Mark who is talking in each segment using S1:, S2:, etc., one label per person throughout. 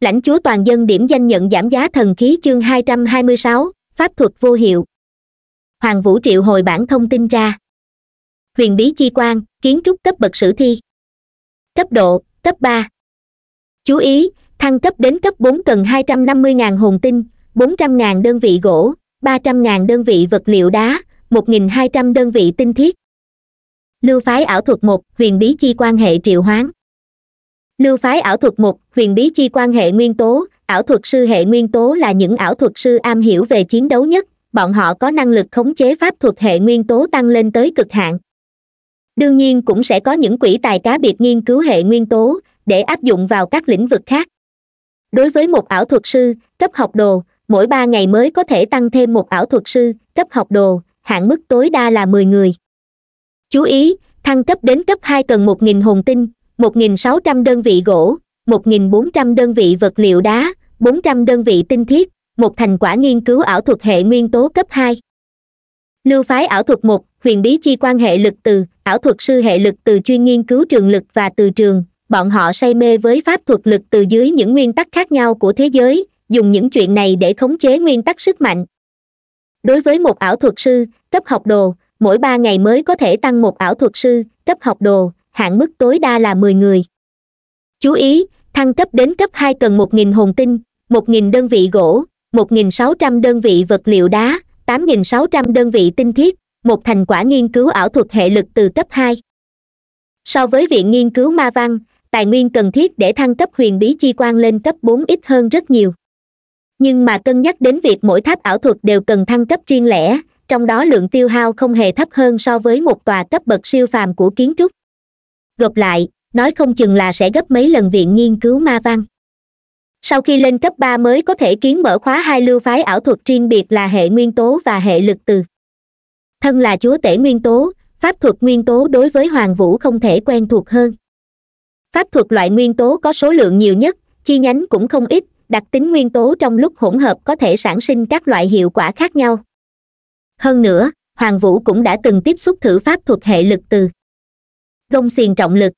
S1: lãnh chúa toàn dân điểm danh nhận giảm giá thần khí chương hai trăm hai mươi sáu pháp thuật vô hiệu hoàng vũ triệu hồi bản thông tin ra huyền bí chi quan kiến trúc cấp bậc sử thi cấp độ cấp ba chú ý thăng cấp đến cấp bốn cần hai trăm năm mươi ngàn hồn tinh bốn trăm ngàn đơn vị gỗ ba trăm ngàn đơn vị vật liệu đá một nghìn hai trăm đơn vị tinh thiết lưu phái ảo thuật một huyền bí chi quan hệ triệu hoán lưu phái ảo thuật một huyền bí chi quan hệ nguyên tố ảo thuật sư hệ nguyên tố là những ảo thuật sư am hiểu về chiến đấu nhất bọn họ có năng lực khống chế pháp thuật hệ nguyên tố tăng lên tới cực hạn đương nhiên cũng sẽ có những quỹ tài cá biệt nghiên cứu hệ nguyên tố để áp dụng vào các lĩnh vực khác đối với một ảo thuật sư cấp học đồ mỗi ba ngày mới có thể tăng thêm một ảo thuật sư cấp học đồ hạn mức tối đa là mười người chú ý thăng cấp đến cấp hai cần một nghìn hồn tinh 1.600 đơn vị gỗ 1.400 đơn vị vật liệu đá 400 đơn vị tinh thiết một thành quả nghiên cứu ảo thuật hệ nguyên tố cấp 2. Lưu phái ảo thuật 1, huyền bí chi quan hệ lực từ, ảo thuật sư hệ lực từ chuyên nghiên cứu trường lực và từ trường, bọn họ say mê với pháp thuật lực từ dưới những nguyên tắc khác nhau của thế giới, dùng những chuyện này để khống chế nguyên tắc sức mạnh. Đối với một ảo thuật sư, cấp học đồ, mỗi 3 ngày mới có thể tăng một ảo thuật sư, cấp học đồ, hạn mức tối đa là mười người chú ý thăng cấp đến cấp hai cần một nghìn hồn tinh một nghìn đơn vị gỗ một nghìn sáu trăm đơn vị vật liệu đá tám nghìn sáu trăm đơn vị tinh thiết một thành quả nghiên cứu ảo thuật hệ lực từ cấp hai so với viện nghiên cứu ma văn tài nguyên cần thiết để thăng cấp huyền bí chi quan lên cấp bốn ít hơn rất nhiều nhưng mà cân nhắc đến việc mỗi tháp ảo thuật đều cần thăng cấp riêng lẻ trong đó lượng tiêu hao không hề thấp hơn so với một tòa cấp bậc siêu phàm của kiến trúc gộp lại nói không chừng là sẽ gấp mấy lần viện nghiên cứu ma văn sau khi lên cấp ba mới có thể kiến mở khóa hai lưu phái ảo thuật riêng biệt là hệ nguyên tố và hệ lực từ thân là chúa tể nguyên tố pháp thuật nguyên tố đối với hoàng vũ không thể quen thuộc hơn pháp thuật loại nguyên tố có số lượng nhiều nhất chi nhánh cũng không ít đặc tính nguyên tố trong lúc hỗn hợp có thể sản sinh các loại hiệu quả khác nhau hơn nữa hoàng vũ cũng đã từng tiếp xúc thử pháp thuật hệ lực từ gông xiềng trọng lực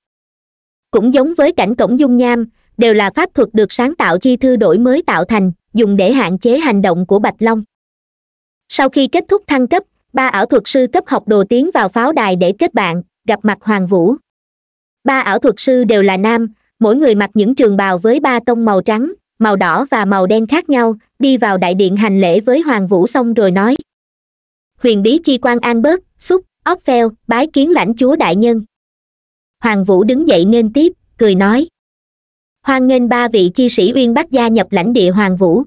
S1: cũng giống với cảnh cổng dung nham đều là pháp thuật được sáng tạo chi thư đổi mới tạo thành dùng để hạn chế hành động của bạch long sau khi kết thúc thăng cấp ba ảo thuật sư cấp học đồ tiến vào pháo đài để kết bạn gặp mặt hoàng vũ ba ảo thuật sư đều là nam mỗi người mặc những trường bào với ba tông màu trắng màu đỏ và màu đen khác nhau đi vào đại điện hành lễ với hoàng vũ xong rồi nói huyền bí chi quan an bớt xúc ốc phèo bái kiến lãnh chúa đại nhân hoàng vũ đứng dậy nên tiếp cười nói hoan nghênh ba vị chi sĩ uyên bắc gia nhập lãnh địa hoàng vũ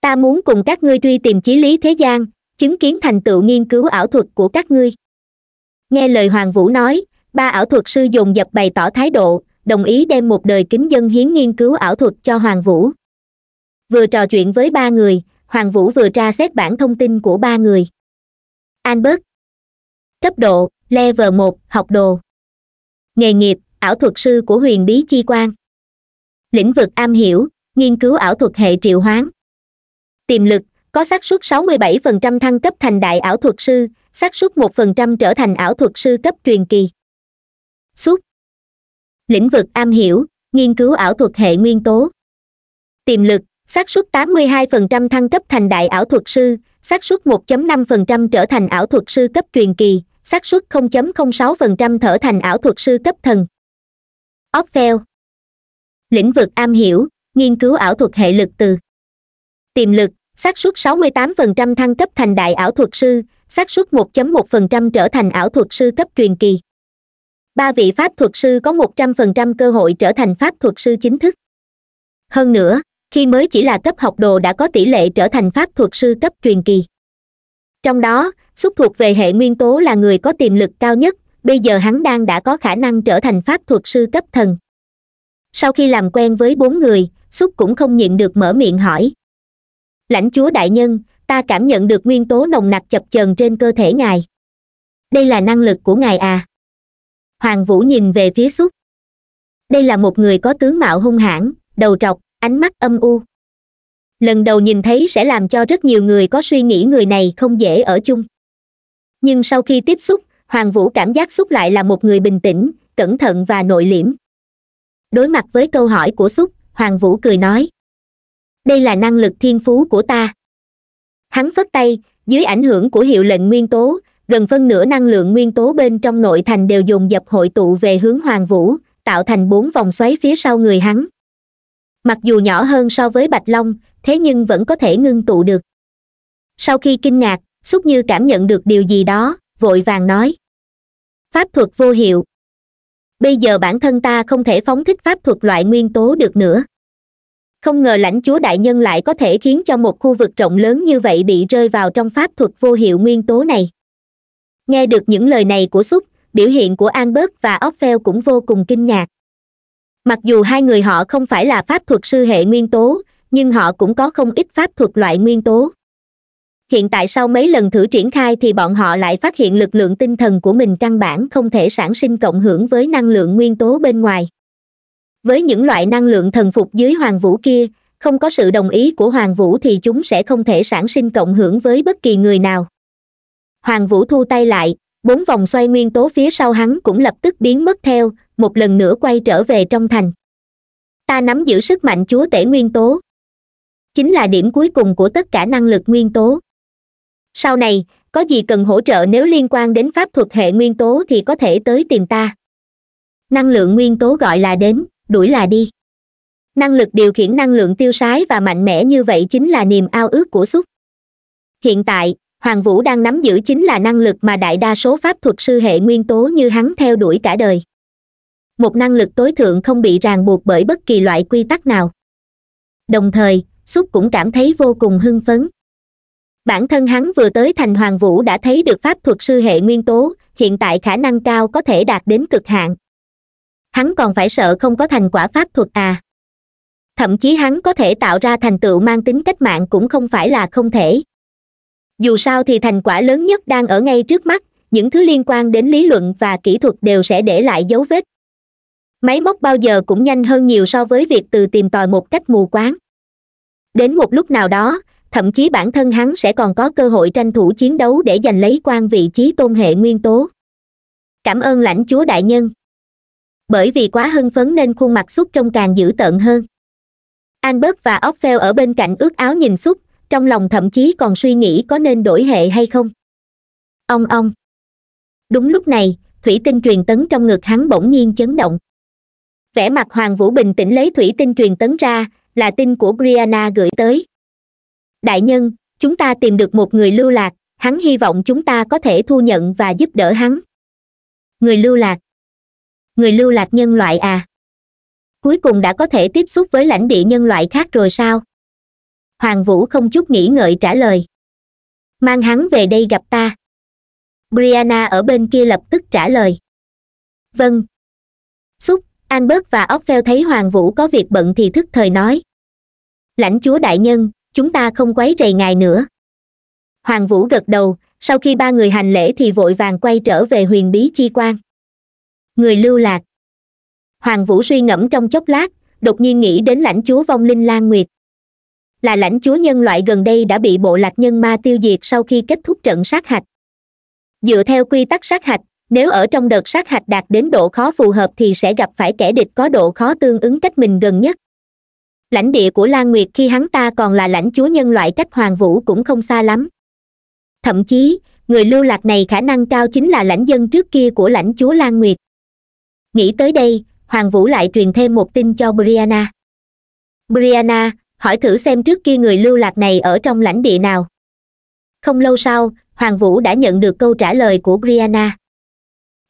S1: ta muốn cùng các ngươi truy tìm chí lý thế gian chứng kiến thành tựu nghiên cứu ảo thuật của các ngươi nghe lời hoàng vũ nói ba ảo thuật sư dùng dập bày tỏ thái độ đồng ý đem một đời kính dân hiến nghiên cứu ảo thuật cho hoàng vũ vừa trò chuyện với ba người hoàng vũ vừa tra xét bản thông tin của ba người albert cấp độ level một học đồ nghề nghiệp ảo thuật sư của huyền bí chi quan lĩnh vực am hiểu nghiên cứu ảo thuật hệ triệu hoán tiềm lực có xác suất 67% thăng cấp thành đại ảo thuật sư xác suất 1% trở thành ảo thuật sư cấp truyền kỳ xuất lĩnh vực am hiểu nghiên cứu ảo thuật hệ nguyên tố tiềm lực xác suất 82% thăng cấp thành đại ảo thuật sư xác suất 1.5% trở thành ảo thuật sư cấp truyền kỳ xác suất 0.06% thở thành ảo thuật sư cấp thần Orfeo Lĩnh vực am hiểu, nghiên cứu ảo thuật hệ lực từ Tiềm lực, xác suất 68% thăng cấp thành đại ảo thuật sư, xác suất 1.1% trở thành ảo thuật sư cấp truyền kỳ. Ba vị pháp thuật sư có 100% cơ hội trở thành pháp thuật sư chính thức. Hơn nữa, khi mới chỉ là cấp học đồ đã có tỷ lệ trở thành pháp thuật sư cấp truyền kỳ trong đó xúc thuộc về hệ nguyên tố là người có tiềm lực cao nhất bây giờ hắn đang đã có khả năng trở thành pháp thuật sư cấp thần sau khi làm quen với bốn người xúc cũng không nhịn được mở miệng hỏi lãnh chúa đại nhân ta cảm nhận được nguyên tố nồng nặc chập chờn trên cơ thể ngài đây là năng lực của ngài à hoàng vũ nhìn về phía xúc đây là một người có tướng mạo hung hãn đầu trọc ánh mắt âm u lần đầu nhìn thấy sẽ làm cho rất nhiều người có suy nghĩ người này không dễ ở chung nhưng sau khi tiếp xúc hoàng vũ cảm giác xúc lại là một người bình tĩnh cẩn thận và nội liễm đối mặt với câu hỏi của xúc hoàng vũ cười nói đây là năng lực thiên phú của ta hắn phất tay dưới ảnh hưởng của hiệu lệnh nguyên tố gần phân nửa năng lượng nguyên tố bên trong nội thành đều dồn dập hội tụ về hướng hoàng vũ tạo thành bốn vòng xoáy phía sau người hắn mặc dù nhỏ hơn so với bạch long thế nhưng vẫn có thể ngưng tụ được sau khi kinh ngạc xúc như cảm nhận được điều gì đó vội vàng nói pháp thuật vô hiệu bây giờ bản thân ta không thể phóng thích pháp thuật loại nguyên tố được nữa không ngờ lãnh chúa đại nhân lại có thể khiến cho một khu vực rộng lớn như vậy bị rơi vào trong pháp thuật vô hiệu nguyên tố này nghe được những lời này của xúc biểu hiện của albert và Ophel cũng vô cùng kinh ngạc mặc dù hai người họ không phải là pháp thuật sư hệ nguyên tố nhưng họ cũng có không ít pháp thuật loại nguyên tố hiện tại sau mấy lần thử triển khai thì bọn họ lại phát hiện lực lượng tinh thần của mình căn bản không thể sản sinh cộng hưởng với năng lượng nguyên tố bên ngoài với những loại năng lượng thần phục dưới hoàng vũ kia không có sự đồng ý của hoàng vũ thì chúng sẽ không thể sản sinh cộng hưởng với bất kỳ người nào hoàng vũ thu tay lại bốn vòng xoay nguyên tố phía sau hắn cũng lập tức biến mất theo một lần nữa quay trở về trong thành ta nắm giữ sức mạnh chúa tể nguyên tố chính là điểm cuối cùng của tất cả năng lực nguyên tố sau này có gì cần hỗ trợ nếu liên quan đến pháp thuật hệ nguyên tố thì có thể tới tìm ta năng lượng nguyên tố gọi là đến đuổi là đi năng lực điều khiển năng lượng tiêu sái và mạnh mẽ như vậy chính là niềm ao ước của xúc hiện tại hoàng vũ đang nắm giữ chính là năng lực mà đại đa số pháp thuật sư hệ nguyên tố như hắn theo đuổi cả đời một năng lực tối thượng không bị ràng buộc bởi bất kỳ loại quy tắc nào đồng thời xúc cũng cảm thấy vô cùng hưng phấn bản thân hắn vừa tới thành hoàng vũ đã thấy được pháp thuật sư hệ nguyên tố hiện tại khả năng cao có thể đạt đến cực hạn hắn còn phải sợ không có thành quả pháp thuật à thậm chí hắn có thể tạo ra thành tựu mang tính cách mạng cũng không phải là không thể dù sao thì thành quả lớn nhất đang ở ngay trước mắt những thứ liên quan đến lý luận và kỹ thuật đều sẽ để lại dấu vết máy móc bao giờ cũng nhanh hơn nhiều so với việc từ tìm tòi một cách mù quáng đến một lúc nào đó thậm chí bản thân hắn sẽ còn có cơ hội tranh thủ chiến đấu để giành lấy quan vị trí tôn hệ nguyên tố cảm ơn lãnh chúa đại nhân bởi vì quá hưng phấn nên khuôn mặt xúc trông càng dữ tợn hơn albert và o ở bên cạnh ướt áo nhìn xúc trong lòng thậm chí còn suy nghĩ có nên đổi hệ hay không ông ông đúng lúc này thủy tinh truyền tấn trong ngực hắn bỗng nhiên chấn động vẻ mặt hoàng vũ bình tĩnh lấy thủy tinh truyền tấn ra là tin của brianna gửi tới đại nhân chúng ta tìm được một người lưu lạc hắn hy vọng chúng ta có thể thu nhận và giúp đỡ hắn người lưu lạc người lưu lạc nhân loại à cuối cùng đã có thể tiếp xúc với lãnh địa nhân loại khác rồi sao hoàng vũ không chút nghĩ ngợi trả lời mang hắn về đây gặp ta brianna ở bên kia lập tức trả lời vâng xúc albert và Ophel thấy hoàng vũ có việc bận thì thức thời nói lãnh chúa đại nhân chúng ta không quấy rầy ngài nữa hoàng vũ gật đầu sau khi ba người hành lễ thì vội vàng quay trở về huyền bí chi quan người lưu lạc hoàng vũ suy ngẫm trong chốc lát đột nhiên nghĩ đến lãnh chúa vong linh lan nguyệt là lãnh chúa nhân loại gần đây đã bị bộ lạc nhân ma tiêu diệt sau khi kết thúc trận sát hạch dựa theo quy tắc sát hạch nếu ở trong đợt sát hạch đạt đến độ khó phù hợp thì sẽ gặp phải kẻ địch có độ khó tương ứng cách mình gần nhất lãnh địa của lan nguyệt khi hắn ta còn là lãnh chúa nhân loại cách hoàng vũ cũng không xa lắm thậm chí người lưu lạc này khả năng cao chính là lãnh dân trước kia của lãnh chúa lan nguyệt nghĩ tới đây hoàng vũ lại truyền thêm một tin cho brianna brianna hỏi thử xem trước kia người lưu lạc này ở trong lãnh địa nào không lâu sau hoàng vũ đã nhận được câu trả lời của brianna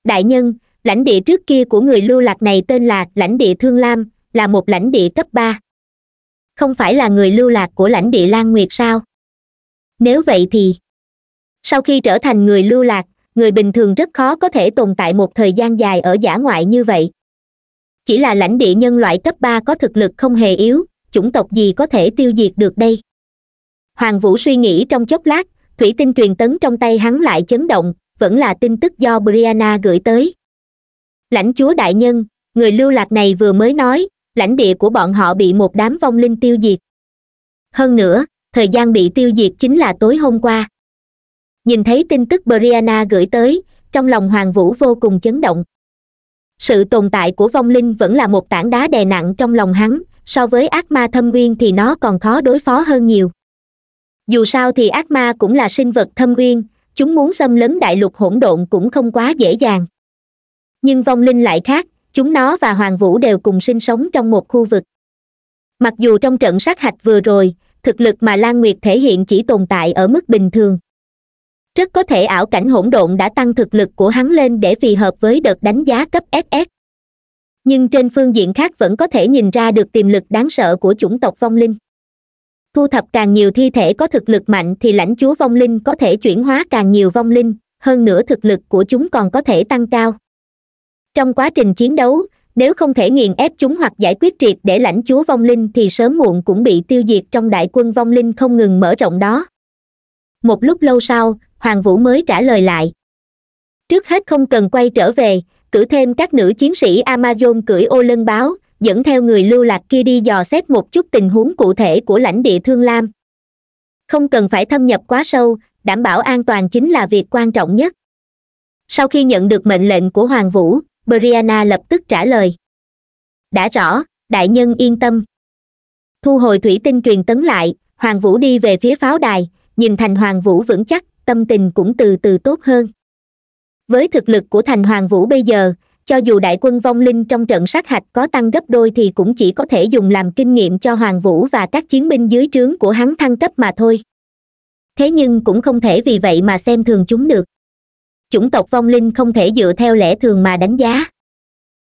S1: đại nhân lãnh địa trước kia của người lưu lạc này tên là lãnh địa thương lam là một lãnh địa cấp ba không phải là người lưu lạc của lãnh địa lan nguyệt sao nếu vậy thì sau khi trở thành người lưu lạc người bình thường rất khó có thể tồn tại một thời gian dài ở giả ngoại như vậy chỉ là lãnh địa nhân loại cấp ba có thực lực không hề yếu chủng tộc gì có thể tiêu diệt được đây hoàng vũ suy nghĩ trong chốc lát thủy tinh truyền tấn trong tay hắn lại chấn động vẫn là tin tức do brianna gửi tới lãnh chúa đại nhân người lưu lạc này vừa mới nói lãnh địa của bọn họ bị một đám vong linh tiêu diệt hơn nữa thời gian bị tiêu diệt chính là tối hôm qua nhìn thấy tin tức brianna gửi tới trong lòng hoàng vũ vô cùng chấn động sự tồn tại của vong linh vẫn là một tảng đá đè nặng trong lòng hắn so với ác ma thâm uyên thì nó còn khó đối phó hơn nhiều dù sao thì ác ma cũng là sinh vật thâm uyên chúng muốn xâm lấn đại lục hỗn độn cũng không quá dễ dàng nhưng vong linh lại khác chúng nó và hoàng vũ đều cùng sinh sống trong một khu vực mặc dù trong trận sát hạch vừa rồi thực lực mà lan nguyệt thể hiện chỉ tồn tại ở mức bình thường rất có thể ảo cảnh hỗn độn đã tăng thực lực của hắn lên để phù hợp với đợt đánh giá cấp ss nhưng trên phương diện khác vẫn có thể nhìn ra được tiềm lực đáng sợ của chủng tộc vong linh thu thập càng nhiều thi thể có thực lực mạnh thì lãnh chúa vong linh có thể chuyển hóa càng nhiều vong linh hơn nữa thực lực của chúng còn có thể tăng cao trong quá trình chiến đấu nếu không thể nghiền ép chúng hoặc giải quyết triệt để lãnh chúa vong linh thì sớm muộn cũng bị tiêu diệt trong đại quân vong linh không ngừng mở rộng đó một lúc lâu sau hoàng vũ mới trả lời lại trước hết không cần quay trở về cử thêm các nữ chiến sĩ amazon cưỡi ô lân báo dẫn theo người lưu lạc kia đi dò xét một chút tình huống cụ thể của lãnh địa thương lam không cần phải thâm nhập quá sâu đảm bảo an toàn chính là việc quan trọng nhất sau khi nhận được mệnh lệnh của hoàng vũ brianna lập tức trả lời đã rõ đại nhân yên tâm thu hồi thủy tinh truyền tấn lại hoàng vũ đi về phía pháo đài nhìn thành hoàng vũ vững chắc tâm tình cũng từ từ tốt hơn với thực lực của thành hoàng vũ bây giờ cho dù đại quân vong linh trong trận sát hạch có tăng gấp đôi thì cũng chỉ có thể dùng làm kinh nghiệm cho hoàng vũ và các chiến binh dưới trướng của hắn thăng cấp mà thôi thế nhưng cũng không thể vì vậy mà xem thường chúng được chủng tộc vong linh không thể dựa theo lẽ thường mà đánh giá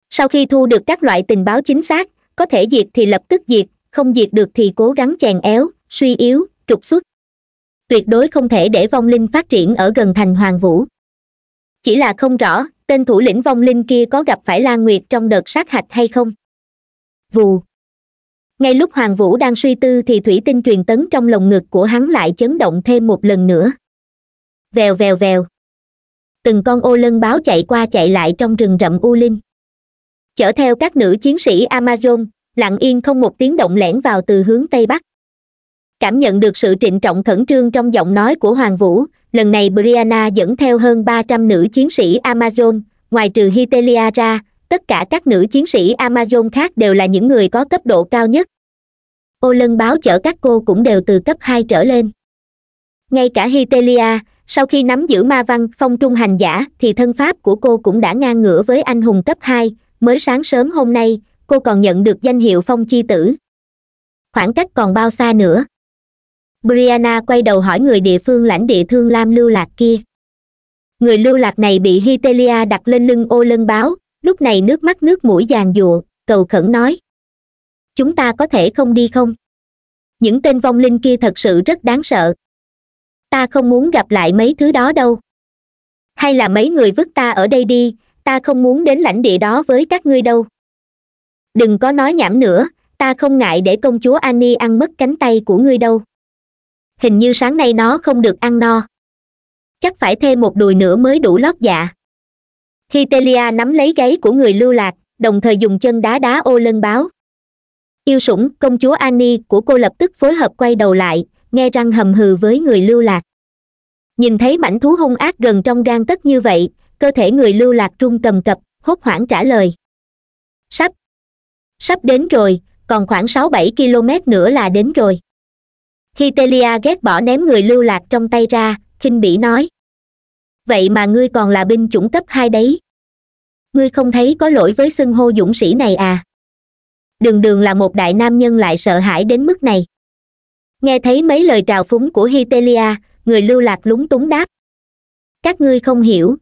S1: sau khi thu được các loại tình báo chính xác có thể diệt thì lập tức diệt không diệt được thì cố gắng chèn éo suy yếu trục xuất tuyệt đối không thể để vong linh phát triển ở gần thành hoàng vũ chỉ là không rõ tên thủ lĩnh vong linh kia có gặp phải la nguyệt trong đợt sát hạch hay không vù ngay lúc hoàng vũ đang suy tư thì thủy tinh truyền tấn trong lồng ngực của hắn lại chấn động thêm một lần nữa vèo vèo vèo từng con ô lân báo chạy qua chạy lại trong rừng rậm u linh chở theo các nữ chiến sĩ amazon lặng yên không một tiếng động lẻn vào từ hướng tây bắc cảm nhận được sự trịnh trọng khẩn trương trong giọng nói của hoàng vũ lần này brianna dẫn theo hơn ba trăm nữ chiến sĩ amazon ngoài trừ hitelia ra tất cả các nữ chiến sĩ amazon khác đều là những người có cấp độ cao nhất ô lân báo chở các cô cũng đều từ cấp hai trở lên ngay cả hitelia sau khi nắm giữ ma văn phong trung hành giả thì thân pháp của cô cũng đã ngang ngửa với anh hùng cấp hai mới sáng sớm hôm nay cô còn nhận được danh hiệu phong chi tử khoảng cách còn bao xa nữa brianna quay đầu hỏi người địa phương lãnh địa thương lam lưu lạc kia người lưu lạc này bị hitelia đặt lên lưng ô lân báo lúc này nước mắt nước mũi giàn giụa cầu khẩn nói chúng ta có thể không đi không những tên vong linh kia thật sự rất đáng sợ ta không muốn gặp lại mấy thứ đó đâu hay là mấy người vứt ta ở đây đi ta không muốn đến lãnh địa đó với các ngươi đâu đừng có nói nhảm nữa ta không ngại để công chúa annie ăn mất cánh tay của ngươi đâu hình như sáng nay nó không được ăn no chắc phải thêm một đùi nữa mới đủ lót dạ hitelia nắm lấy gáy của người lưu lạc đồng thời dùng chân đá đá ô lân báo yêu sủng công chúa annie của cô lập tức phối hợp quay đầu lại nghe răng hầm hừ với người lưu lạc nhìn thấy mảnh thú hung ác gần trong gan tất như vậy cơ thể người lưu lạc run cầm cập hốt hoảng trả lời sắp sắp đến rồi còn khoảng sáu bảy km nữa là đến rồi khi telia ghét bỏ ném người lưu lạc trong tay ra khinh bỉ nói vậy mà ngươi còn là binh chủng cấp hai đấy ngươi không thấy có lỗi với xưng hô dũng sĩ này à đường đường là một đại nam nhân lại sợ hãi đến mức này nghe thấy mấy lời trào phúng của hitelia người lưu lạc lúng túng đáp các ngươi không hiểu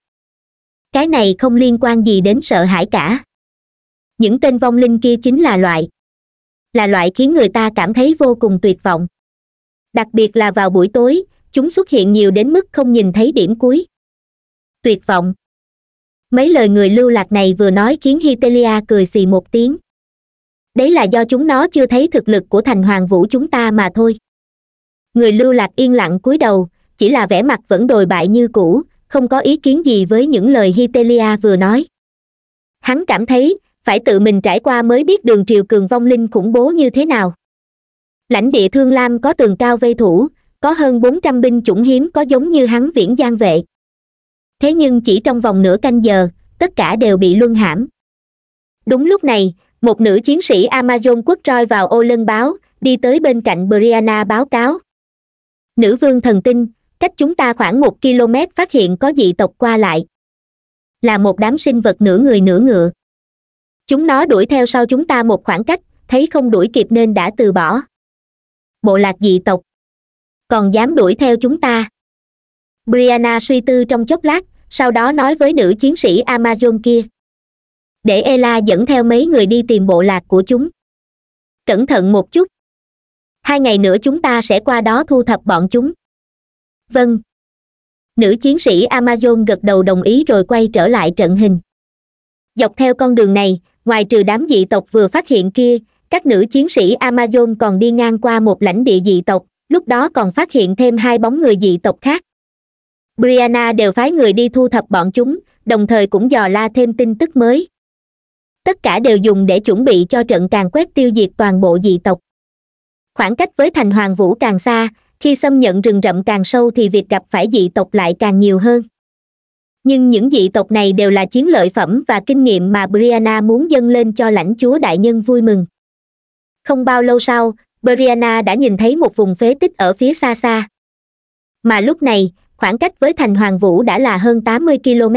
S1: cái này không liên quan gì đến sợ hãi cả những tên vong linh kia chính là loại là loại khiến người ta cảm thấy vô cùng tuyệt vọng đặc biệt là vào buổi tối chúng xuất hiện nhiều đến mức không nhìn thấy điểm cuối tuyệt vọng mấy lời người lưu lạc này vừa nói khiến hitelia cười xì một tiếng đấy là do chúng nó chưa thấy thực lực của thành hoàng vũ chúng ta mà thôi người lưu lạc yên lặng cúi đầu chỉ là vẻ mặt vẫn đồi bại như cũ không có ý kiến gì với những lời hitelia vừa nói hắn cảm thấy phải tự mình trải qua mới biết đường triều cường vong linh khủng bố như thế nào lãnh địa thương lam có tường cao vây thủ có hơn bốn trăm binh chủng hiếm có giống như hắn viễn giang vệ thế nhưng chỉ trong vòng nửa canh giờ tất cả đều bị luân hãm đúng lúc này một nữ chiến sĩ amazon quất roi vào ô lân báo đi tới bên cạnh brianna báo cáo nữ vương thần tinh cách chúng ta khoảng một km phát hiện có dị tộc qua lại là một đám sinh vật nửa người nửa ngựa chúng nó đuổi theo sau chúng ta một khoảng cách thấy không đuổi kịp nên đã từ bỏ bộ lạc dị tộc còn dám đuổi theo chúng ta brianna suy tư trong chốc lát sau đó nói với nữ chiến sĩ amazon kia để ela dẫn theo mấy người đi tìm bộ lạc của chúng cẩn thận một chút hai ngày nữa chúng ta sẽ qua đó thu thập bọn chúng vâng nữ chiến sĩ amazon gật đầu đồng ý rồi quay trở lại trận hình dọc theo con đường này ngoài trừ đám dị tộc vừa phát hiện kia các nữ chiến sĩ amazon còn đi ngang qua một lãnh địa dị tộc lúc đó còn phát hiện thêm hai bóng người dị tộc khác brianna đều phái người đi thu thập bọn chúng đồng thời cũng dò la thêm tin tức mới tất cả đều dùng để chuẩn bị cho trận càng quét tiêu diệt toàn bộ dị tộc khoảng cách với thành hoàng vũ càng xa khi xâm nhận rừng rậm càng sâu thì việc gặp phải dị tộc lại càng nhiều hơn nhưng những dị tộc này đều là chiến lợi phẩm và kinh nghiệm mà brianna muốn dâng lên cho lãnh chúa đại nhân vui mừng không bao lâu sau Brianna đã nhìn thấy một vùng phế tích ở phía xa xa mà lúc này khoảng cách với thành hoàng vũ đã là hơn 80 km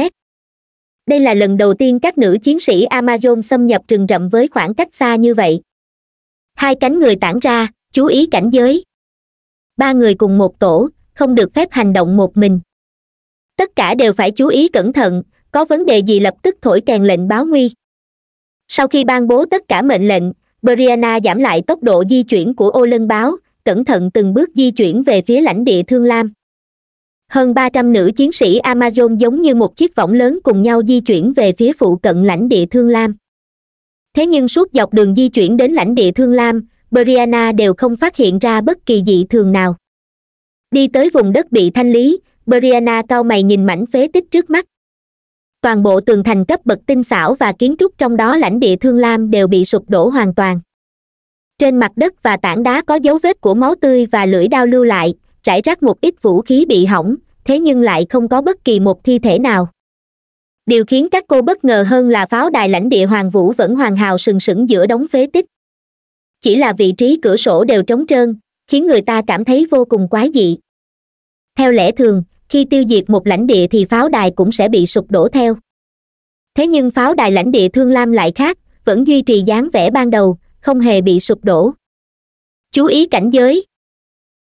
S1: đây là lần đầu tiên các nữ chiến sĩ amazon xâm nhập rừng rậm với khoảng cách xa như vậy hai cánh người tản ra chú ý cảnh giới ba người cùng một tổ không được phép hành động một mình tất cả đều phải chú ý cẩn thận có vấn đề gì lập tức thổi kèn lệnh báo nguy sau khi ban bố tất cả mệnh lệnh brianna giảm lại tốc độ di chuyển của ô lân báo cẩn thận từng bước di chuyển về phía lãnh địa thương lam hơn ba trăm nữ chiến sĩ amazon giống như một chiếc võng lớn cùng nhau di chuyển về phía phụ cận lãnh địa thương lam thế nhưng suốt dọc đường di chuyển đến lãnh địa thương lam brianna đều không phát hiện ra bất kỳ dị thường nào đi tới vùng đất bị thanh lý brianna cao mày nhìn mảnh phế tích trước mắt toàn bộ tường thành cấp bậc tinh xảo và kiến trúc trong đó lãnh địa thương lam đều bị sụp đổ hoàn toàn trên mặt đất và tảng đá có dấu vết của máu tươi và lưỡi đao lưu lại rải rác một ít vũ khí bị hỏng thế nhưng lại không có bất kỳ một thi thể nào điều khiến các cô bất ngờ hơn là pháo đài lãnh địa hoàng vũ vẫn hoàn hảo sừng sững giữa đống phế tích chỉ là vị trí cửa sổ đều trống trơn khiến người ta cảm thấy vô cùng quái dị theo lẽ thường khi tiêu diệt một lãnh địa thì pháo đài cũng sẽ bị sụp đổ theo thế nhưng pháo đài lãnh địa thương lam lại khác vẫn duy trì dáng vẻ ban đầu không hề bị sụp đổ chú ý cảnh giới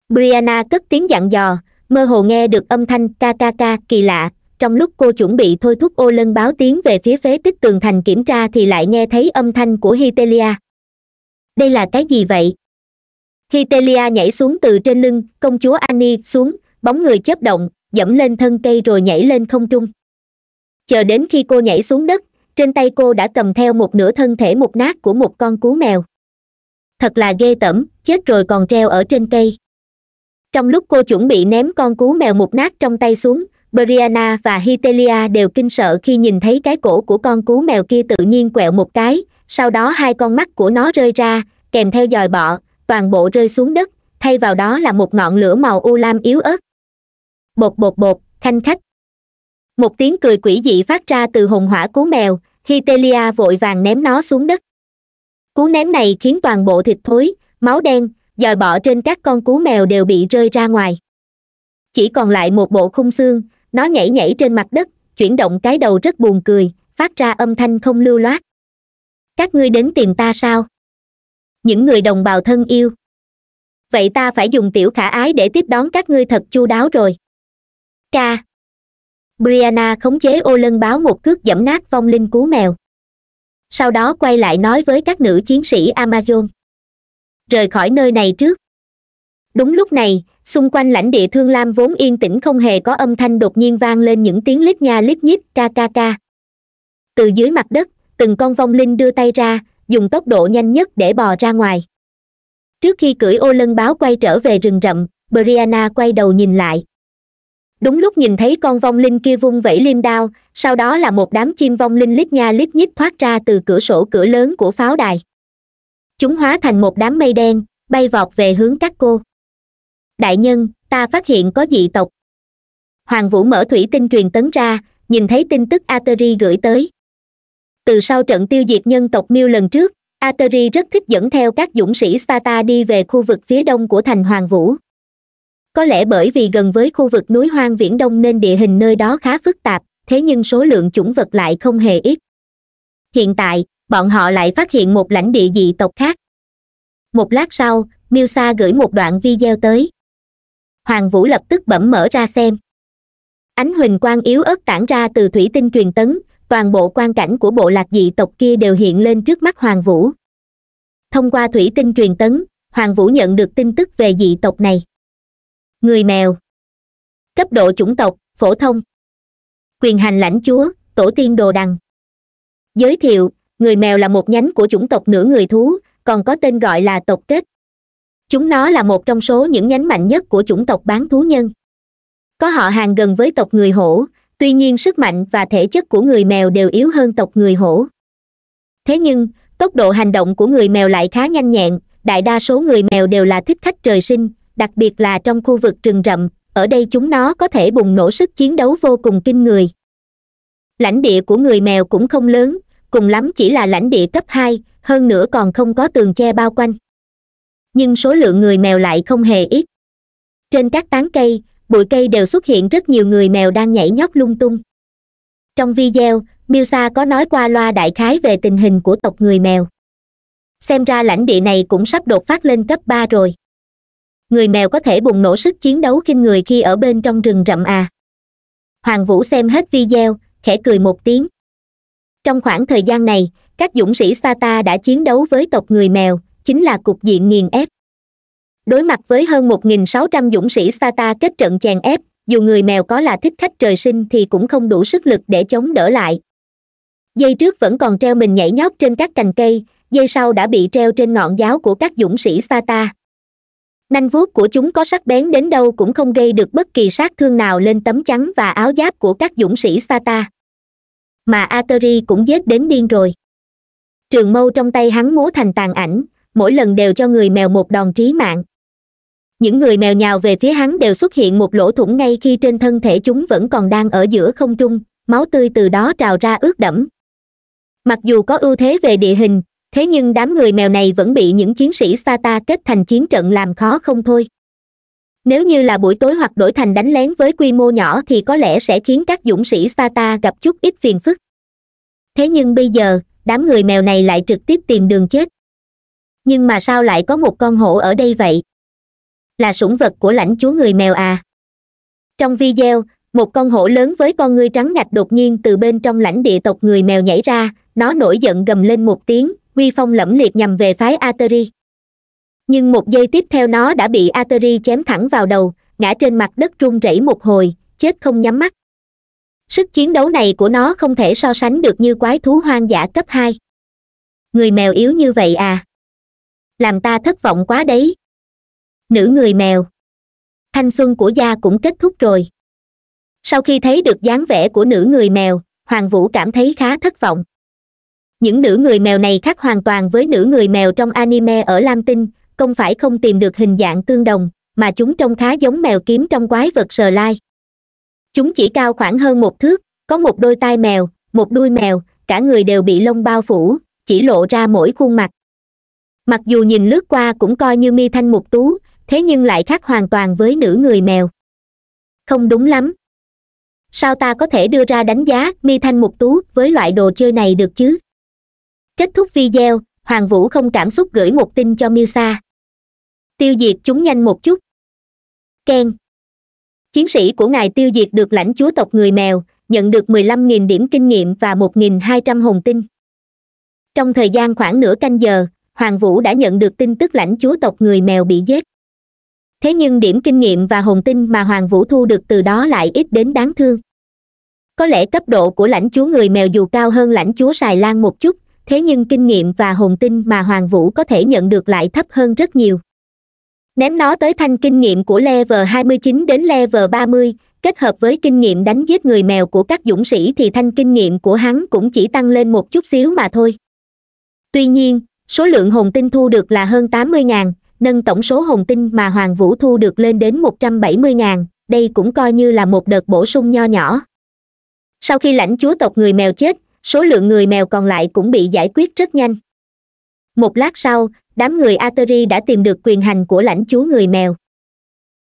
S1: brianna cất tiếng dặn dò mơ hồ nghe được âm thanh kkk kỳ lạ trong lúc cô chuẩn bị thôi thúc ô lân báo tiếng về phía phế tích tường thành kiểm tra thì lại nghe thấy âm thanh của hitelia đây là cái gì vậy hitelia nhảy xuống từ trên lưng công chúa annie xuống bóng người chớp động dẫm lên thân cây rồi nhảy lên không trung chờ đến khi cô nhảy xuống đất trên tay cô đã cầm theo một nửa thân thể một nát của một con cú mèo thật là ghê tởm chết rồi còn treo ở trên cây trong lúc cô chuẩn bị ném con cú mèo một nát trong tay xuống brianna và hitelia đều kinh sợ khi nhìn thấy cái cổ của con cú mèo kia tự nhiên quẹo một cái sau đó hai con mắt của nó rơi ra kèm theo dòi bọ toàn bộ rơi xuống đất thay vào đó là một ngọn lửa màu u lam yếu ớt bột bột bột khanh khách một tiếng cười quỷ dị phát ra từ hồn hỏa cú mèo hitelia vội vàng ném nó xuống đất cú ném này khiến toàn bộ thịt thối máu đen dòi bỏ trên các con cú mèo đều bị rơi ra ngoài chỉ còn lại một bộ khung xương nó nhảy nhảy trên mặt đất chuyển động cái đầu rất buồn cười phát ra âm thanh không lưu loát các ngươi đến tìm ta sao những người đồng bào thân yêu vậy ta phải dùng tiểu khả ái để tiếp đón các ngươi thật chu đáo rồi ca brianna khống chế ô lân báo một cước dẫm nát vong linh cú mèo sau đó quay lại nói với các nữ chiến sĩ amazon rời khỏi nơi này trước đúng lúc này xung quanh lãnh địa thương lam vốn yên tĩnh không hề có âm thanh đột nhiên vang lên những tiếng lít nha lít nhít ca ca ca từ dưới mặt đất từng con vong linh đưa tay ra dùng tốc độ nhanh nhất để bò ra ngoài trước khi cưỡi ô lân báo quay trở về rừng rậm brianna quay đầu nhìn lại đúng lúc nhìn thấy con vong linh kia vung vẩy liêm đao sau đó là một đám chim vong linh lít nha lít nhít thoát ra từ cửa sổ cửa lớn của pháo đài chúng hóa thành một đám mây đen bay vọt về hướng các cô đại nhân ta phát hiện có dị tộc hoàng vũ mở thủy tinh truyền tấn ra nhìn thấy tin tức ateri gửi tới từ sau trận tiêu diệt nhân tộc miêu lần trước ateri rất thích dẫn theo các dũng sĩ sparta đi về khu vực phía đông của thành hoàng vũ có lẽ bởi vì gần với khu vực núi hoang viễn đông nên địa hình nơi đó khá phức tạp thế nhưng số lượng chủng vật lại không hề ít hiện tại bọn họ lại phát hiện một lãnh địa dị tộc khác một lát sau milsa gửi một đoạn video tới hoàng vũ lập tức bẩm mở ra xem ánh huỳnh quang yếu ớt tản ra từ thủy tinh truyền tấn toàn bộ quan cảnh của bộ lạc dị tộc kia đều hiện lên trước mắt hoàng vũ thông qua thủy tinh truyền tấn hoàng vũ nhận được tin tức về dị tộc này người mèo cấp độ chủng tộc phổ thông quyền hành lãnh chúa tổ tiên đồ đằng giới thiệu người mèo là một nhánh của chủng tộc nửa người thú còn có tên gọi là tộc kết chúng nó là một trong số những nhánh mạnh nhất của chủng tộc bán thú nhân có họ hàng gần với tộc người hổ tuy nhiên sức mạnh và thể chất của người mèo đều yếu hơn tộc người hổ thế nhưng tốc độ hành động của người mèo lại khá nhanh nhẹn đại đa số người mèo đều là thích khách trời sinh đặc biệt là trong khu vực rừng rậm ở đây chúng nó có thể bùng nổ sức chiến đấu vô cùng kinh người lãnh địa của người mèo cũng không lớn cùng lắm chỉ là lãnh địa cấp hai hơn nữa còn không có tường che bao quanh nhưng số lượng người mèo lại không hề ít trên các tán cây bụi cây đều xuất hiện rất nhiều người mèo đang nhảy nhót lung tung trong video milsa có nói qua loa đại khái về tình hình của tộc người mèo xem ra lãnh địa này cũng sắp đột phát lên cấp ba rồi người mèo có thể bùng nổ sức chiến đấu kinh người khi ở bên trong rừng rậm à hoàng vũ xem hết video khẽ cười một tiếng trong khoảng thời gian này các dũng sĩ sata đã chiến đấu với tộc người mèo chính là cục diện nghiền ép đối mặt với hơn 1.600 dũng sĩ sata kết trận chèn ép dù người mèo có là thích khách trời sinh thì cũng không đủ sức lực để chống đỡ lại dây trước vẫn còn treo mình nhảy nhót trên các cành cây dây sau đã bị treo trên ngọn giáo của các dũng sĩ sata nanh vuốt của chúng có sắc bén đến đâu cũng không gây được bất kỳ sát thương nào lên tấm chắn và áo giáp của các dũng sĩ sata mà ateri cũng giết đến điên rồi trường mâu trong tay hắn múa thành tàn ảnh mỗi lần đều cho người mèo một đòn trí mạng những người mèo nhào về phía hắn đều xuất hiện một lỗ thủng ngay khi trên thân thể chúng vẫn còn đang ở giữa không trung máu tươi từ đó trào ra ướt đẫm mặc dù có ưu thế về địa hình thế nhưng đám người mèo này vẫn bị những chiến sĩ sata kết thành chiến trận làm khó không thôi nếu như là buổi tối hoặc đổi thành đánh lén với quy mô nhỏ thì có lẽ sẽ khiến các dũng sĩ sata gặp chút ít phiền phức thế nhưng bây giờ đám người mèo này lại trực tiếp tìm đường chết nhưng mà sao lại có một con hổ ở đây vậy là sủng vật của lãnh chúa người mèo à trong video một con hổ lớn với con ngươi trắng ngạch đột nhiên từ bên trong lãnh địa tộc người mèo nhảy ra nó nổi giận gầm lên một tiếng uy phong lẫm liệt nhằm về phái ateri nhưng một giây tiếp theo nó đã bị ateri chém thẳng vào đầu ngã trên mặt đất run rẩy một hồi chết không nhắm mắt sức chiến đấu này của nó không thể so sánh được như quái thú hoang dã cấp hai người mèo yếu như vậy à làm ta thất vọng quá đấy nữ người mèo thanh xuân của gia cũng kết thúc rồi sau khi thấy được dáng vẻ của nữ người mèo hoàng vũ cảm thấy khá thất vọng những nữ người mèo này khác hoàn toàn với nữ người mèo trong anime ở lam tinh không phải không tìm được hình dạng tương đồng mà chúng trông khá giống mèo kiếm trong quái vật sờ lai chúng chỉ cao khoảng hơn một thước có một đôi tai mèo một đuôi mèo cả người đều bị lông bao phủ chỉ lộ ra mỗi khuôn mặt mặc dù nhìn lướt qua cũng coi như mi thanh mục tú thế nhưng lại khác hoàn toàn với nữ người mèo không đúng lắm sao ta có thể đưa ra đánh giá mi thanh mục tú với loại đồ chơi này được chứ kết thúc video hoàng vũ không cảm xúc gửi một tin cho miêu tiêu diệt chúng nhanh một chút Ken, chiến sĩ của ngài tiêu diệt được lãnh chúa tộc người mèo nhận được 15.000 điểm kinh nghiệm và 1.200 hồn tinh trong thời gian khoảng nửa canh giờ hoàng vũ đã nhận được tin tức lãnh chúa tộc người mèo bị giết thế nhưng điểm kinh nghiệm và hồn tinh mà hoàng vũ thu được từ đó lại ít đến đáng thương có lẽ cấp độ của lãnh chúa người mèo dù cao hơn lãnh chúa sài lan một chút thế nhưng kinh nghiệm và hồn tinh mà hoàng vũ có thể nhận được lại thấp hơn rất nhiều ném nó tới thanh kinh nghiệm của level 29 đến level 30, kết hợp với kinh nghiệm đánh giết người mèo của các dũng sĩ thì thanh kinh nghiệm của hắn cũng chỉ tăng lên một chút xíu mà thôi tuy nhiên số lượng hồn tinh thu được là hơn 80.000, nâng tổng số hồn tinh mà hoàng vũ thu được lên đến 170.000, đây cũng coi như là một đợt bổ sung nho nhỏ sau khi lãnh chúa tộc người mèo chết số lượng người mèo còn lại cũng bị giải quyết rất nhanh một lát sau đám người ateri đã tìm được quyền hành của lãnh chúa người mèo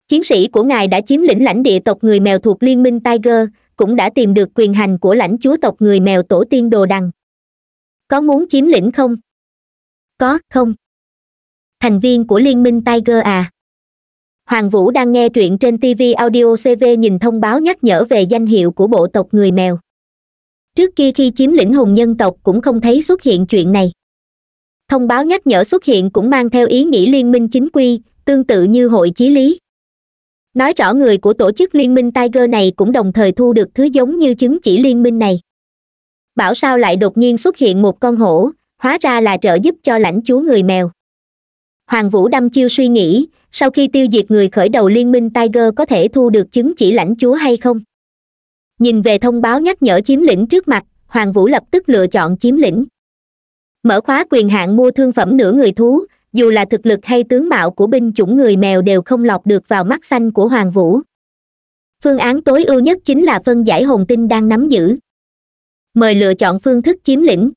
S1: chiến sĩ của ngài đã chiếm lĩnh lãnh địa tộc người mèo thuộc liên minh tiger cũng đã tìm được quyền hành của lãnh chúa tộc người mèo tổ tiên đồ đằng có muốn chiếm lĩnh không có không thành viên của liên minh tiger à hoàng vũ đang nghe truyện trên tv audio cv nhìn thông báo nhắc nhở về danh hiệu của bộ tộc người mèo trước kia khi chiếm lĩnh hùng nhân tộc cũng không thấy xuất hiện chuyện này thông báo nhắc nhở xuất hiện cũng mang theo ý nghĩa liên minh chính quy tương tự như hội chí lý nói rõ người của tổ chức liên minh tiger này cũng đồng thời thu được thứ giống như chứng chỉ liên minh này bảo sao lại đột nhiên xuất hiện một con hổ hóa ra là trợ giúp cho lãnh chúa người mèo hoàng vũ đâm chiêu suy nghĩ sau khi tiêu diệt người khởi đầu liên minh tiger có thể thu được chứng chỉ lãnh chúa hay không nhìn về thông báo nhắc nhở chiếm lĩnh trước mặt hoàng vũ lập tức lựa chọn chiếm lĩnh mở khóa quyền hạn mua thương phẩm nửa người thú dù là thực lực hay tướng mạo của binh chủng người mèo đều không lọt được vào mắt xanh của hoàng vũ phương án tối ưu nhất chính là phân giải hồn tinh đang nắm giữ mời lựa chọn phương thức chiếm lĩnh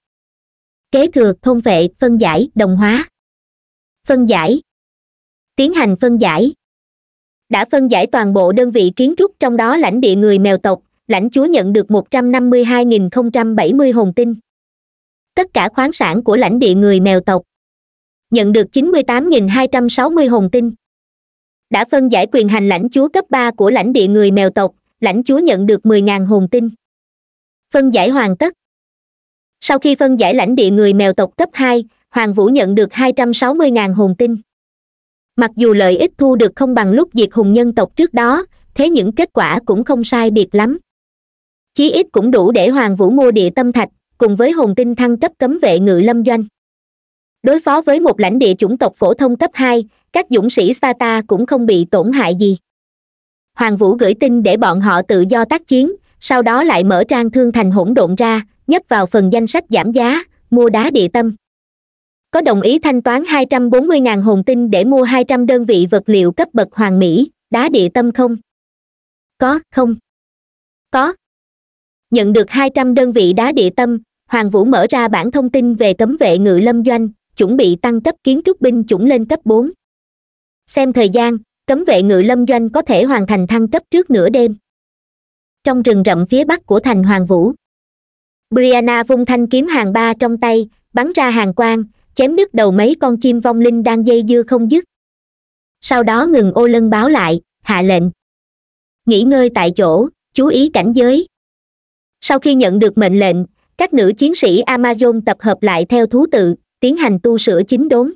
S1: kế thừa thông vệ phân giải đồng hóa phân giải tiến hành phân giải đã phân giải toàn bộ đơn vị kiến trúc trong đó lãnh địa người mèo tộc lãnh chúa nhận được 152.070 hồn tinh tất cả khoáng sản của lãnh địa người mèo tộc nhận được 98.260 hồn tinh đã phân giải quyền hành lãnh chúa cấp ba của lãnh địa người mèo tộc lãnh chúa nhận được 10.000 hồn tinh phân giải hoàn tất sau khi phân giải lãnh địa người mèo tộc cấp hai hoàng vũ nhận được 260.000 hồn tinh mặc dù lợi ích thu được không bằng lúc diệt hùng nhân tộc trước đó thế những kết quả cũng không sai biệt lắm chí ít cũng đủ để hoàng vũ mua địa tâm thạch cùng với hồn tinh thăng cấp cấm vệ ngự lâm doanh đối phó với một lãnh địa chủng tộc phổ thông cấp hai các dũng sĩ sparta cũng không bị tổn hại gì hoàng vũ gửi tin để bọn họ tự do tác chiến sau đó lại mở trang thương thành hỗn độn ra nhấp vào phần danh sách giảm giá mua đá địa tâm có đồng ý thanh toán 240.000 hồn tinh để mua 200 đơn vị vật liệu cấp bậc hoàng mỹ đá địa tâm không có không có nhận được hai trăm đơn vị đá địa tâm hoàng vũ mở ra bản thông tin về cấm vệ ngự lâm doanh chuẩn bị tăng cấp kiến trúc binh chủng lên cấp bốn xem thời gian cấm vệ ngự lâm doanh có thể hoàn thành thăng cấp trước nửa đêm trong rừng rậm phía bắc của thành hoàng vũ brianna vung thanh kiếm hàng ba trong tay bắn ra hàng quang chém đứt đầu mấy con chim vong linh đang dây dưa không dứt sau đó ngừng ô lân báo lại hạ lệnh nghỉ ngơi tại chỗ chú ý cảnh giới sau khi nhận được mệnh lệnh các nữ chiến sĩ amazon tập hợp lại theo thú tự tiến hành tu sửa chính đốn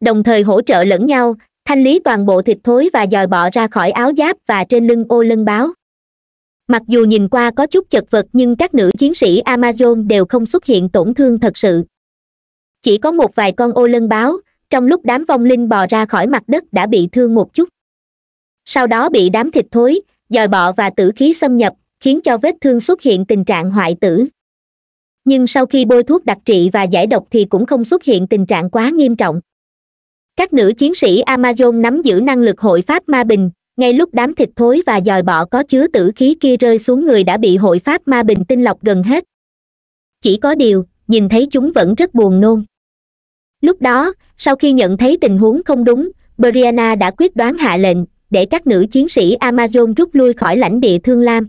S1: đồng thời hỗ trợ lẫn nhau thanh lý toàn bộ thịt thối và dòi bọ ra khỏi áo giáp và trên lưng ô lân báo mặc dù nhìn qua có chút chật vật nhưng các nữ chiến sĩ amazon đều không xuất hiện tổn thương thật sự chỉ có một vài con ô lân báo trong lúc đám vong linh bò ra khỏi mặt đất đã bị thương một chút sau đó bị đám thịt thối dòi bọ và tử khí xâm nhập khiến cho vết thương xuất hiện tình trạng hoại tử nhưng sau khi bôi thuốc đặc trị và giải độc thì cũng không xuất hiện tình trạng quá nghiêm trọng các nữ chiến sĩ amazon nắm giữ năng lực hội pháp ma bình ngay lúc đám thịt thối và dòi bọ có chứa tử khí kia rơi xuống người đã bị hội pháp ma bình tinh lọc gần hết chỉ có điều nhìn thấy chúng vẫn rất buồn nôn lúc đó sau khi nhận thấy tình huống không đúng brianna đã quyết đoán hạ lệnh để các nữ chiến sĩ amazon rút lui khỏi lãnh địa thương lam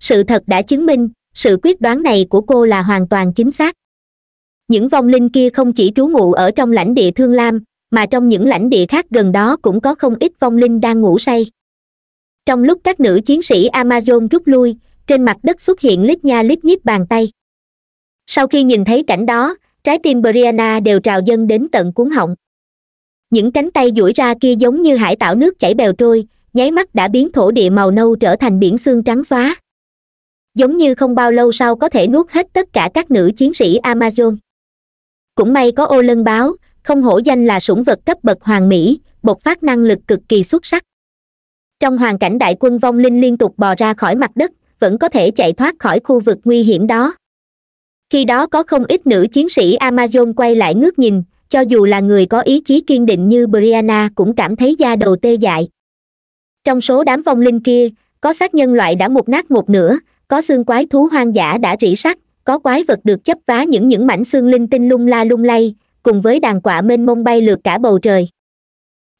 S1: sự thật đã chứng minh sự quyết đoán này của cô là hoàn toàn chính xác những vong linh kia không chỉ trú ngụ ở trong lãnh địa thương lam mà trong những lãnh địa khác gần đó cũng có không ít vong linh đang ngủ say trong lúc các nữ chiến sĩ amazon rút lui trên mặt đất xuất hiện lít nha lít nhít bàn tay sau khi nhìn thấy cảnh đó trái tim brianna đều trào dâng đến tận cuốn họng những cánh tay duỗi ra kia giống như hải tạo nước chảy bèo trôi nháy mắt đã biến thổ địa màu nâu trở thành biển xương trắng xóa giống như không bao lâu sau có thể nuốt hết tất cả các nữ chiến sĩ amazon cũng may có ô lân báo không hổ danh là sủng vật cấp bậc hoàng mỹ bộc phát năng lực cực kỳ xuất sắc trong hoàn cảnh đại quân vong linh liên tục bò ra khỏi mặt đất vẫn có thể chạy thoát khỏi khu vực nguy hiểm đó khi đó có không ít nữ chiến sĩ amazon quay lại ngước nhìn cho dù là người có ý chí kiên định như brianna cũng cảm thấy da đầu tê dại trong số đám vong linh kia có xác nhân loại đã một nát một nửa có xương quái thú hoang dã đã rỉ sắt có quái vật được chấp vá những những mảnh xương linh tinh lung la lung lay cùng với đàn quạ mênh mông bay lượt cả bầu trời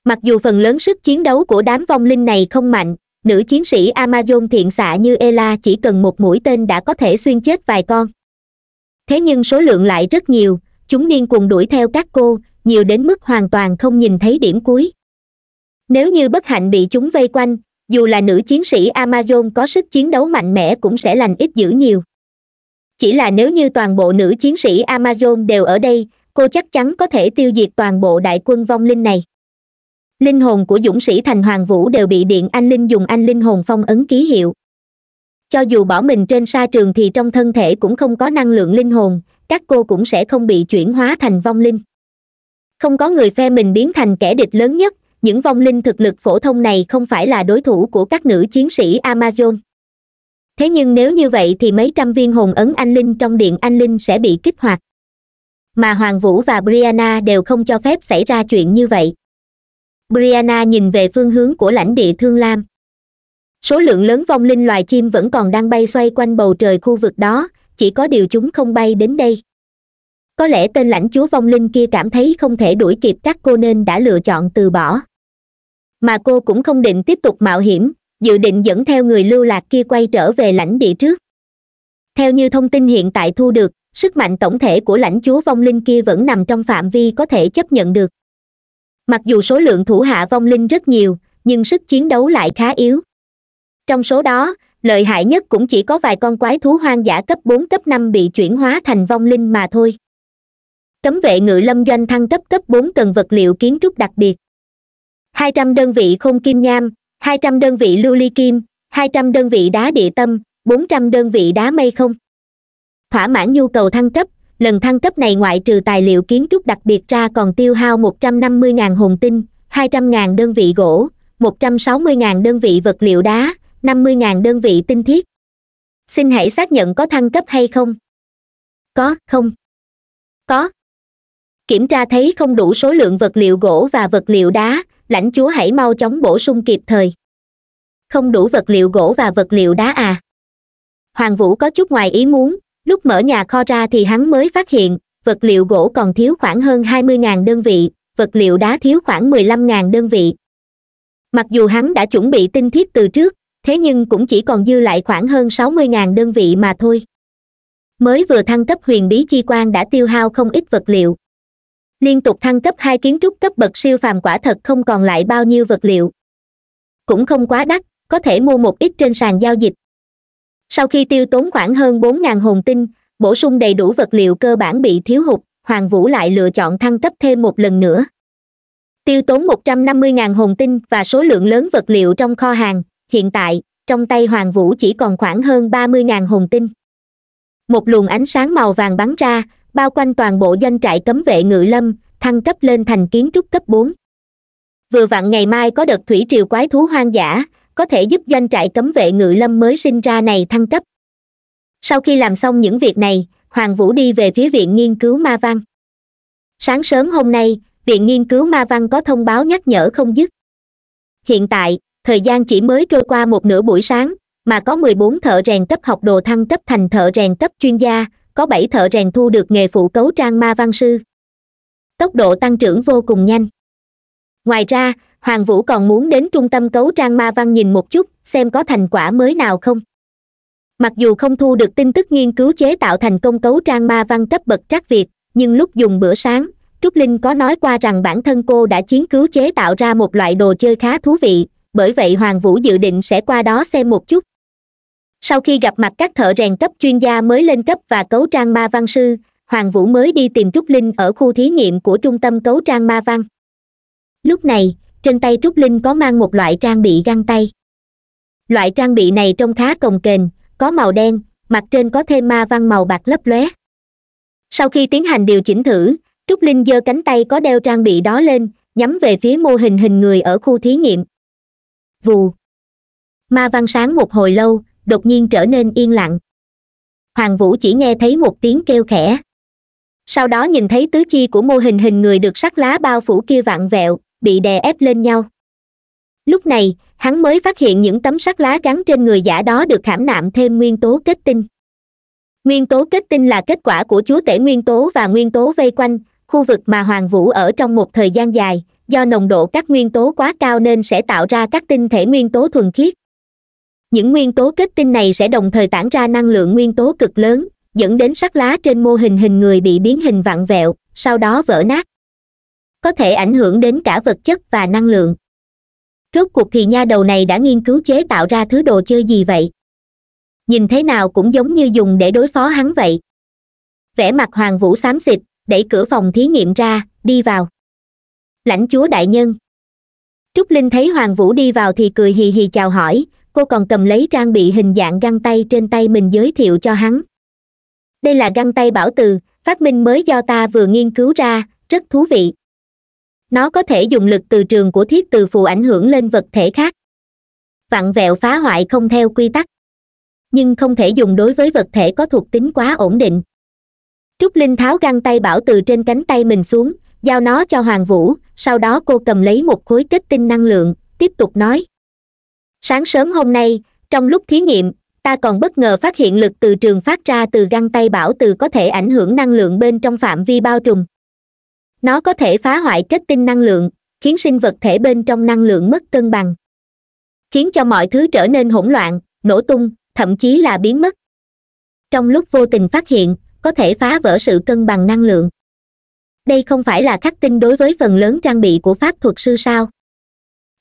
S1: mặc dù phần lớn sức chiến đấu của đám vong linh này không mạnh nữ chiến sĩ amazon thiện xạ như ela chỉ cần một mũi tên đã có thể xuyên chết vài con thế nhưng số lượng lại rất nhiều chúng điên cuồng đuổi theo các cô nhiều đến mức hoàn toàn không nhìn thấy điểm cuối nếu như bất hạnh bị chúng vây quanh dù là nữ chiến sĩ amazon có sức chiến đấu mạnh mẽ cũng sẽ lành ít dữ nhiều chỉ là nếu như toàn bộ nữ chiến sĩ amazon đều ở đây cô chắc chắn có thể tiêu diệt toàn bộ đại quân vong linh này linh hồn của dũng sĩ thành hoàng vũ đều bị điện anh linh dùng anh linh hồn phong ấn ký hiệu cho dù bỏ mình trên sa trường thì trong thân thể cũng không có năng lượng linh hồn các cô cũng sẽ không bị chuyển hóa thành vong linh không có người phe mình biến thành kẻ địch lớn nhất những vong linh thực lực phổ thông này không phải là đối thủ của các nữ chiến sĩ amazon thế nhưng nếu như vậy thì mấy trăm viên hồn ấn anh linh trong điện anh linh sẽ bị kích hoạt mà hoàng vũ và brianna đều không cho phép xảy ra chuyện như vậy brianna nhìn về phương hướng của lãnh địa thương lam số lượng lớn vong linh loài chim vẫn còn đang bay xoay quanh bầu trời khu vực đó chỉ có điều chúng không bay đến đây có lẽ tên lãnh chúa vong linh kia cảm thấy không thể đuổi kịp các cô nên đã lựa chọn từ bỏ mà cô cũng không định tiếp tục mạo hiểm dự định dẫn theo người lưu lạc kia quay trở về lãnh địa trước theo như thông tin hiện tại thu được sức mạnh tổng thể của lãnh chúa vong linh kia vẫn nằm trong phạm vi có thể chấp nhận được mặc dù số lượng thủ hạ vong linh rất nhiều nhưng sức chiến đấu lại khá yếu trong số đó lợi hại nhất cũng chỉ có vài con quái thú hoang dã cấp bốn cấp năm bị chuyển hóa thành vong linh mà thôi cấm vệ ngự lâm doanh thăng cấp cấp bốn cần vật liệu kiến trúc đặc biệt hai trăm đơn vị không kim nham hai trăm đơn vị lưu ly kim hai trăm đơn vị đá địa tâm bốn trăm đơn vị đá mây không thỏa mãn nhu cầu thăng cấp lần thăng cấp này ngoại trừ tài liệu kiến trúc đặc biệt ra còn tiêu hao một trăm năm mươi ngàn hồn tinh hai trăm ngàn đơn vị gỗ một trăm sáu mươi ngàn đơn vị vật liệu đá năm mươi ngàn đơn vị tinh thiết xin hãy xác nhận có thăng cấp hay không có không có kiểm tra thấy không đủ số lượng vật liệu gỗ và vật liệu đá lãnh chúa hãy mau chóng bổ sung kịp thời không đủ vật liệu gỗ và vật liệu đá à hoàng vũ có chút ngoài ý muốn lúc mở nhà kho ra thì hắn mới phát hiện vật liệu gỗ còn thiếu khoảng hơn hai mươi ngàn đơn vị vật liệu đá thiếu khoảng mười lăm ngàn đơn vị mặc dù hắn đã chuẩn bị tinh thiết từ trước thế nhưng cũng chỉ còn dư lại khoảng hơn sáu mươi ngàn đơn vị mà thôi mới vừa thăng cấp huyền bí chi quan đã tiêu hao không ít vật liệu liên tục thăng cấp hai kiến trúc cấp bậc siêu phàm quả thật không còn lại bao nhiêu vật liệu cũng không quá đắt có thể mua một ít trên sàn giao dịch sau khi tiêu tốn khoảng hơn bốn ngàn hồn tinh bổ sung đầy đủ vật liệu cơ bản bị thiếu hụt hoàng vũ lại lựa chọn thăng cấp thêm một lần nữa tiêu tốn một trăm năm mươi ngàn hồn tinh và số lượng lớn vật liệu trong kho hàng hiện tại trong tay hoàng vũ chỉ còn khoảng hơn ba mươi ngàn hồn tinh một luồng ánh sáng màu vàng bắn ra bao quanh toàn bộ doanh trại cấm vệ ngự lâm thăng cấp lên thành kiến trúc cấp bốn vừa vặn ngày mai có đợt thủy triều quái thú hoang dã có thể giúp doanh trại cấm vệ ngự lâm mới sinh ra này thăng cấp sau khi làm xong những việc này hoàng vũ đi về phía viện nghiên cứu ma văn sáng sớm hôm nay viện nghiên cứu ma văn có thông báo nhắc nhở không dứt hiện tại thời gian chỉ mới trôi qua một nửa buổi sáng mà có mười bốn thợ rèn cấp học đồ thăng cấp thành thợ rèn cấp chuyên gia có bảy thợ rèn thu được nghề phụ cấu trang ma văn sư tốc độ tăng trưởng vô cùng nhanh ngoài ra hoàng vũ còn muốn đến trung tâm cấu trang ma văn nhìn một chút xem có thành quả mới nào không mặc dù không thu được tin tức nghiên cứu chế tạo thành công cấu trang ma văn cấp bậc trắc việt nhưng lúc dùng bữa sáng trúc linh có nói qua rằng bản thân cô đã chiến cứu chế tạo ra một loại đồ chơi khá thú vị bởi vậy hoàng vũ dự định sẽ qua đó xem một chút sau khi gặp mặt các thợ rèn cấp chuyên gia mới lên cấp và cấu trang ma văn sư hoàng vũ mới đi tìm trúc linh ở khu thí nghiệm của trung tâm cấu trang ma văn lúc này trên tay trúc linh có mang một loại trang bị găng tay loại trang bị này trông khá cồng kềnh có màu đen mặt trên có thêm ma văn màu bạc lấp lóe sau khi tiến hành điều chỉnh thử trúc linh giơ cánh tay có đeo trang bị đó lên nhắm về phía mô hình hình người ở khu thí nghiệm vù ma văn sáng một hồi lâu đột nhiên trở nên yên lặng hoàng vũ chỉ nghe thấy một tiếng kêu khẽ sau đó nhìn thấy tứ chi của mô hình hình người được sắc lá bao phủ kia vặn vẹo bị đè ép lên nhau lúc này hắn mới phát hiện những tấm sắc lá gắn trên người giả đó được khảm nạm thêm nguyên tố kết tinh nguyên tố kết tinh là kết quả của chúa tể nguyên tố và nguyên tố vây quanh khu vực mà hoàng vũ ở trong một thời gian dài do nồng độ các nguyên tố quá cao nên sẽ tạo ra các tinh thể nguyên tố thuần khiết những nguyên tố kết tinh này sẽ đồng thời tản ra năng lượng nguyên tố cực lớn dẫn đến sắc lá trên mô hình hình người bị biến hình vặn vẹo sau đó vỡ nát có thể ảnh hưởng đến cả vật chất và năng lượng rốt cuộc thì nha đầu này đã nghiên cứu chế tạo ra thứ đồ chơi gì vậy nhìn thế nào cũng giống như dùng để đối phó hắn vậy vẻ mặt hoàng vũ xám xịt đẩy cửa phòng thí nghiệm ra đi vào lãnh chúa đại nhân trúc linh thấy hoàng vũ đi vào thì cười hì hì chào hỏi cô còn cầm lấy trang bị hình dạng găng tay trên tay mình giới thiệu cho hắn đây là găng tay bảo từ phát minh mới do ta vừa nghiên cứu ra rất thú vị nó có thể dùng lực từ trường của thiết từ phù ảnh hưởng lên vật thể khác vặn vẹo phá hoại không theo quy tắc nhưng không thể dùng đối với vật thể có thuộc tính quá ổn định trúc linh tháo găng tay bảo từ trên cánh tay mình xuống giao nó cho hoàng vũ sau đó cô cầm lấy một khối kết tinh năng lượng tiếp tục nói sáng sớm hôm nay trong lúc thí nghiệm ta còn bất ngờ phát hiện lực từ trường phát ra từ găng tay bảo từ có thể ảnh hưởng năng lượng bên trong phạm vi bao trùm nó có thể phá hoại kết tinh năng lượng khiến sinh vật thể bên trong năng lượng mất cân bằng khiến cho mọi thứ trở nên hỗn loạn nổ tung thậm chí là biến mất trong lúc vô tình phát hiện có thể phá vỡ sự cân bằng năng lượng đây không phải là khắc tinh đối với phần lớn trang bị của pháp thuật sư sao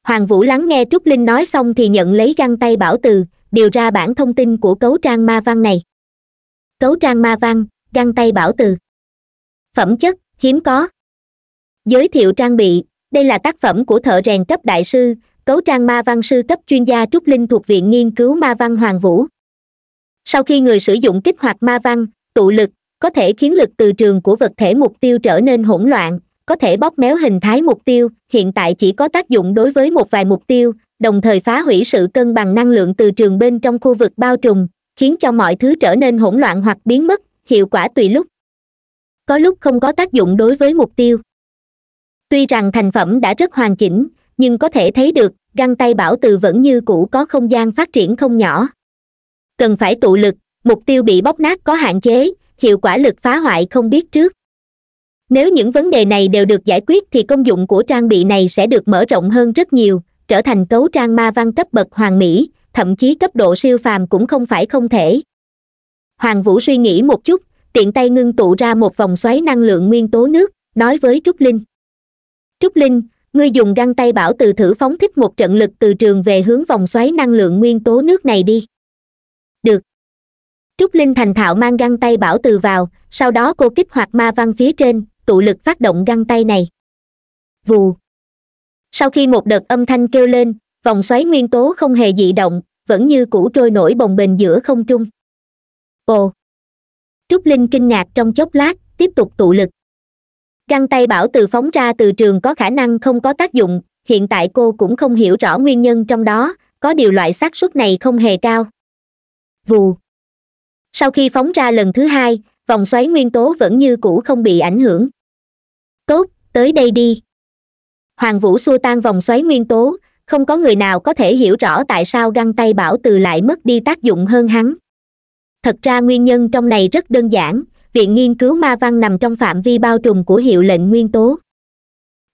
S1: hoàng vũ lắng nghe trúc linh nói xong thì nhận lấy găng tay bảo từ điều ra bản thông tin của cấu trang ma văn này cấu trang ma văn găng tay bảo từ phẩm chất hiếm có giới thiệu trang bị đây là tác phẩm của thợ rèn cấp đại sư cấu trang ma văn sư cấp chuyên gia trúc linh thuộc viện nghiên cứu ma văn hoàng vũ sau khi người sử dụng kích hoạt ma văn tụ lực có thể khiến lực từ trường của vật thể mục tiêu trở nên hỗn loạn có thể bóp méo hình thái mục tiêu hiện tại chỉ có tác dụng đối với một vài mục tiêu đồng thời phá hủy sự cân bằng năng lượng từ trường bên trong khu vực bao trùm khiến cho mọi thứ trở nên hỗn loạn hoặc biến mất hiệu quả tùy lúc có lúc không có tác dụng đối với mục tiêu tuy rằng thành phẩm đã rất hoàn chỉnh nhưng có thể thấy được găng tay bảo từ vẫn như cũ có không gian phát triển không nhỏ cần phải tụ lực mục tiêu bị bóp nát có hạn chế hiệu quả lực phá hoại không biết trước nếu những vấn đề này đều được giải quyết thì công dụng của trang bị này sẽ được mở rộng hơn rất nhiều trở thành cấu trang ma văn cấp bậc hoàng mỹ thậm chí cấp độ siêu phàm cũng không phải không thể hoàng vũ suy nghĩ một chút tiện tay ngưng tụ ra một vòng xoáy năng lượng nguyên tố nước nói với trúc linh trúc linh ngươi dùng găng tay bảo từ thử phóng thích một trận lực từ trường về hướng vòng xoáy năng lượng nguyên tố nước này đi được trúc linh thành thạo mang găng tay bảo từ vào sau đó cô kích hoạt ma văn phía trên tụ lực phát động găng tay này vù sau khi một đợt âm thanh kêu lên vòng xoáy nguyên tố không hề dị động vẫn như cũ trôi nổi bồng bềnh giữa không trung ồ trúc linh kinh ngạc trong chốc lát tiếp tục tụ lực găng tay bảo từ phóng ra từ trường có khả năng không có tác dụng hiện tại cô cũng không hiểu rõ nguyên nhân trong đó có điều loại xác suất này không hề cao vù sau khi phóng ra lần thứ hai vòng xoáy nguyên tố vẫn như cũ không bị ảnh hưởng tốt tới đây đi hoàng vũ xua tan vòng xoáy nguyên tố không có người nào có thể hiểu rõ tại sao găng tay bảo từ lại mất đi tác dụng hơn hắn thật ra nguyên nhân trong này rất đơn giản viện nghiên cứu ma văn nằm trong phạm vi bao trùm của hiệu lệnh nguyên tố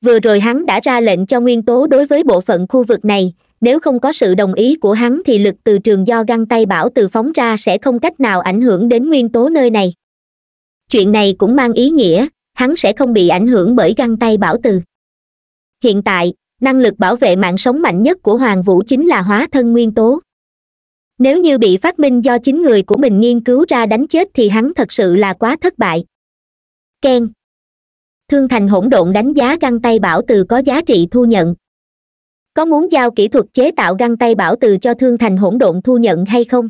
S1: vừa rồi hắn đã ra lệnh cho nguyên tố đối với bộ phận khu vực này nếu không có sự đồng ý của hắn thì lực từ trường do găng tay bảo từ phóng ra sẽ không cách nào ảnh hưởng đến nguyên tố nơi này chuyện này cũng mang ý nghĩa hắn sẽ không bị ảnh hưởng bởi găng tay bảo từ hiện tại năng lực bảo vệ mạng sống mạnh nhất của hoàng vũ chính là hóa thân nguyên tố nếu như bị phát minh do chính người của mình nghiên cứu ra đánh chết thì hắn thật sự là quá thất bại ken thương thành hỗn độn đánh giá găng tay bảo từ có giá trị thu nhận có muốn giao kỹ thuật chế tạo găng tay bảo từ cho thương thành hỗn độn thu nhận hay không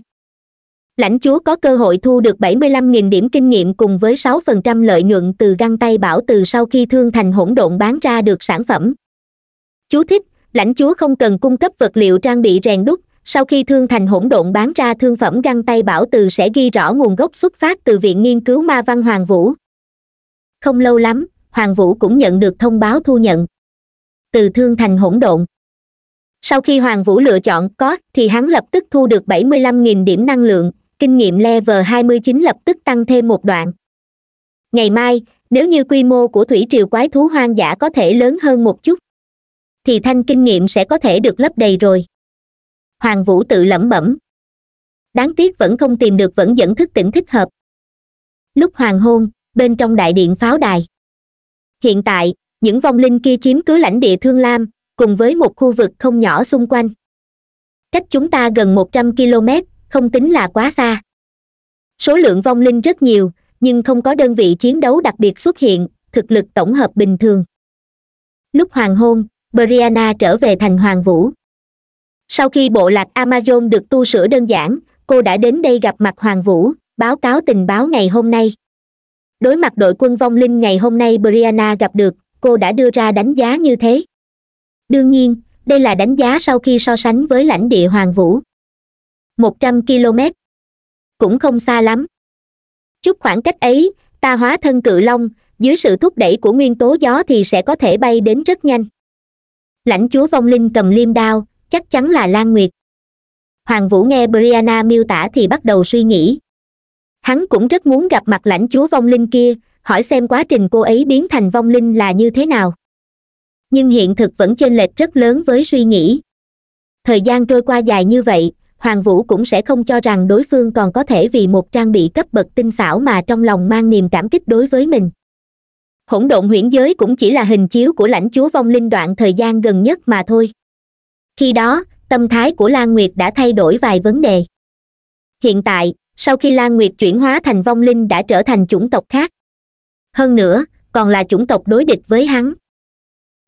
S1: lãnh chúa có cơ hội thu được 75.000 điểm kinh nghiệm cùng với 6% lợi nhuận từ găng tay bảo từ sau khi thương thành hỗn độn bán ra được sản phẩm chú thích lãnh chúa không cần cung cấp vật liệu trang bị rèn đúc sau khi thương thành hỗn độn bán ra thương phẩm găng tay bảo từ sẽ ghi rõ nguồn gốc xuất phát từ viện nghiên cứu ma văn hoàng vũ không lâu lắm hoàng vũ cũng nhận được thông báo thu nhận từ thương thành hỗn độn sau khi hoàng vũ lựa chọn có thì hắn lập tức thu được 75.000 điểm năng lượng kinh nghiệm level 29 lập tức tăng thêm một đoạn ngày mai nếu như quy mô của thủy triều quái thú hoang dã có thể lớn hơn một chút thì thanh kinh nghiệm sẽ có thể được lấp đầy rồi hoàng vũ tự lẩm bẩm đáng tiếc vẫn không tìm được vẫn dẫn thức tỉnh thích hợp lúc hoàng hôn bên trong đại điện pháo đài hiện tại những vong linh kia chiếm cứ lãnh địa thương lam cùng với một khu vực không nhỏ xung quanh cách chúng ta gần một trăm km không tính là quá xa số lượng vong linh rất nhiều nhưng không có đơn vị chiến đấu đặc biệt xuất hiện thực lực tổng hợp bình thường lúc hoàng hôn brianna trở về thành hoàng vũ sau khi bộ lạc amazon được tu sửa đơn giản cô đã đến đây gặp mặt hoàng vũ báo cáo tình báo ngày hôm nay đối mặt đội quân vong linh ngày hôm nay brianna gặp được cô đã đưa ra đánh giá như thế đương nhiên đây là đánh giá sau khi so sánh với lãnh địa hoàng vũ một trăm km cũng không xa lắm chút khoảng cách ấy ta hóa thân cự long dưới sự thúc đẩy của nguyên tố gió thì sẽ có thể bay đến rất nhanh lãnh chúa vong linh cầm liêm đao chắc chắn là lan nguyệt hoàng vũ nghe brianna miêu tả thì bắt đầu suy nghĩ hắn cũng rất muốn gặp mặt lãnh chúa vong linh kia hỏi xem quá trình cô ấy biến thành vong linh là như thế nào nhưng hiện thực vẫn chênh lệch rất lớn với suy nghĩ thời gian trôi qua dài như vậy hoàng vũ cũng sẽ không cho rằng đối phương còn có thể vì một trang bị cấp bậc tinh xảo mà trong lòng mang niềm cảm kích đối với mình hỗn độn huyễn giới cũng chỉ là hình chiếu của lãnh chúa vong linh đoạn thời gian gần nhất mà thôi khi đó tâm thái của lan nguyệt đã thay đổi vài vấn đề hiện tại sau khi lan nguyệt chuyển hóa thành vong linh đã trở thành chủng tộc khác hơn nữa còn là chủng tộc đối địch với hắn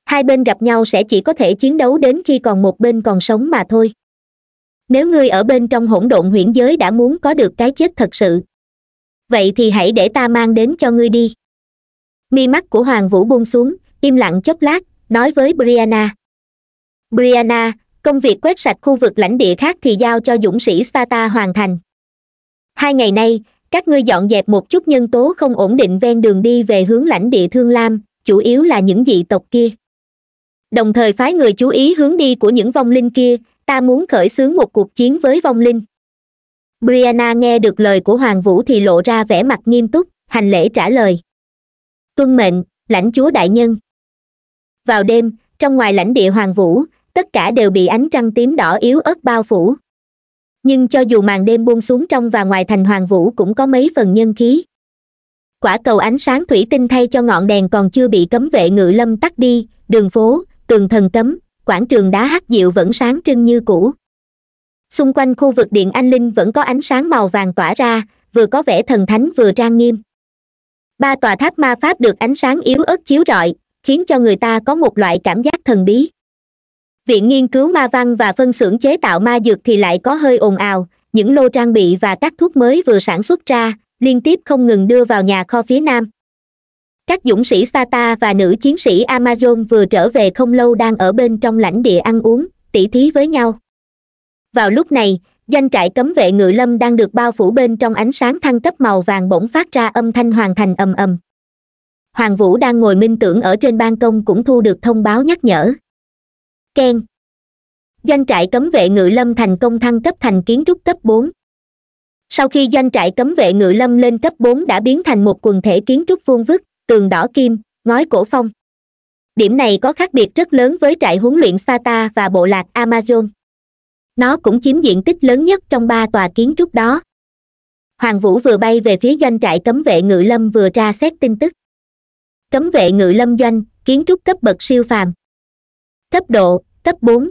S1: hai bên gặp nhau sẽ chỉ có thể chiến đấu đến khi còn một bên còn sống mà thôi nếu ngươi ở bên trong hỗn độn huyễn giới đã muốn có được cái chết thật sự vậy thì hãy để ta mang đến cho ngươi đi mi mắt của hoàng vũ buông xuống im lặng chốc lát nói với brianna brianna công việc quét sạch khu vực lãnh địa khác thì giao cho dũng sĩ sparta hoàn thành hai ngày nay các ngươi dọn dẹp một chút nhân tố không ổn định ven đường đi về hướng lãnh địa thương lam chủ yếu là những dị tộc kia đồng thời phái người chú ý hướng đi của những vong linh kia ta muốn khởi xướng một cuộc chiến với vong linh brianna nghe được lời của hoàng vũ thì lộ ra vẻ mặt nghiêm túc hành lễ trả lời tuân mệnh lãnh chúa đại nhân vào đêm trong ngoài lãnh địa hoàng vũ tất cả đều bị ánh trăng tím đỏ yếu ớt bao phủ nhưng cho dù màn đêm buông xuống trong và ngoài thành hoàng vũ cũng có mấy phần nhân khí quả cầu ánh sáng thủy tinh thay cho ngọn đèn còn chưa bị cấm vệ ngự lâm tắt đi đường phố tường thần cấm quảng trường đá hắc diệu vẫn sáng trưng như cũ xung quanh khu vực điện anh linh vẫn có ánh sáng màu vàng tỏa ra vừa có vẻ thần thánh vừa trang nghiêm ba tòa tháp ma pháp được ánh sáng yếu ớt chiếu rọi khiến cho người ta có một loại cảm giác thần bí viện nghiên cứu ma văn và phân xưởng chế tạo ma dược thì lại có hơi ồn ào những lô trang bị và các thuốc mới vừa sản xuất ra liên tiếp không ngừng đưa vào nhà kho phía nam các dũng sĩ sata và nữ chiến sĩ amazon vừa trở về không lâu đang ở bên trong lãnh địa ăn uống tỉ thí với nhau vào lúc này doanh trại cấm vệ ngự lâm đang được bao phủ bên trong ánh sáng thăng cấp màu vàng bỗng phát ra âm thanh hoàn thành ầm ầm hoàng vũ đang ngồi minh tưởng ở trên ban công cũng thu được thông báo nhắc nhở ken doanh trại cấm vệ ngự lâm thành công thăng cấp thành kiến trúc cấp bốn sau khi doanh trại cấm vệ ngự lâm lên cấp bốn đã biến thành một quần thể kiến trúc vuông vức tường đỏ kim ngói cổ phong điểm này có khác biệt rất lớn với trại huấn luyện sata và bộ lạc amazon nó cũng chiếm diện tích lớn nhất trong ba tòa kiến trúc đó hoàng vũ vừa bay về phía doanh trại cấm vệ ngự lâm vừa ra xét tin tức cấm vệ ngự lâm doanh kiến trúc cấp bậc siêu phàm cấp độ cấp bốn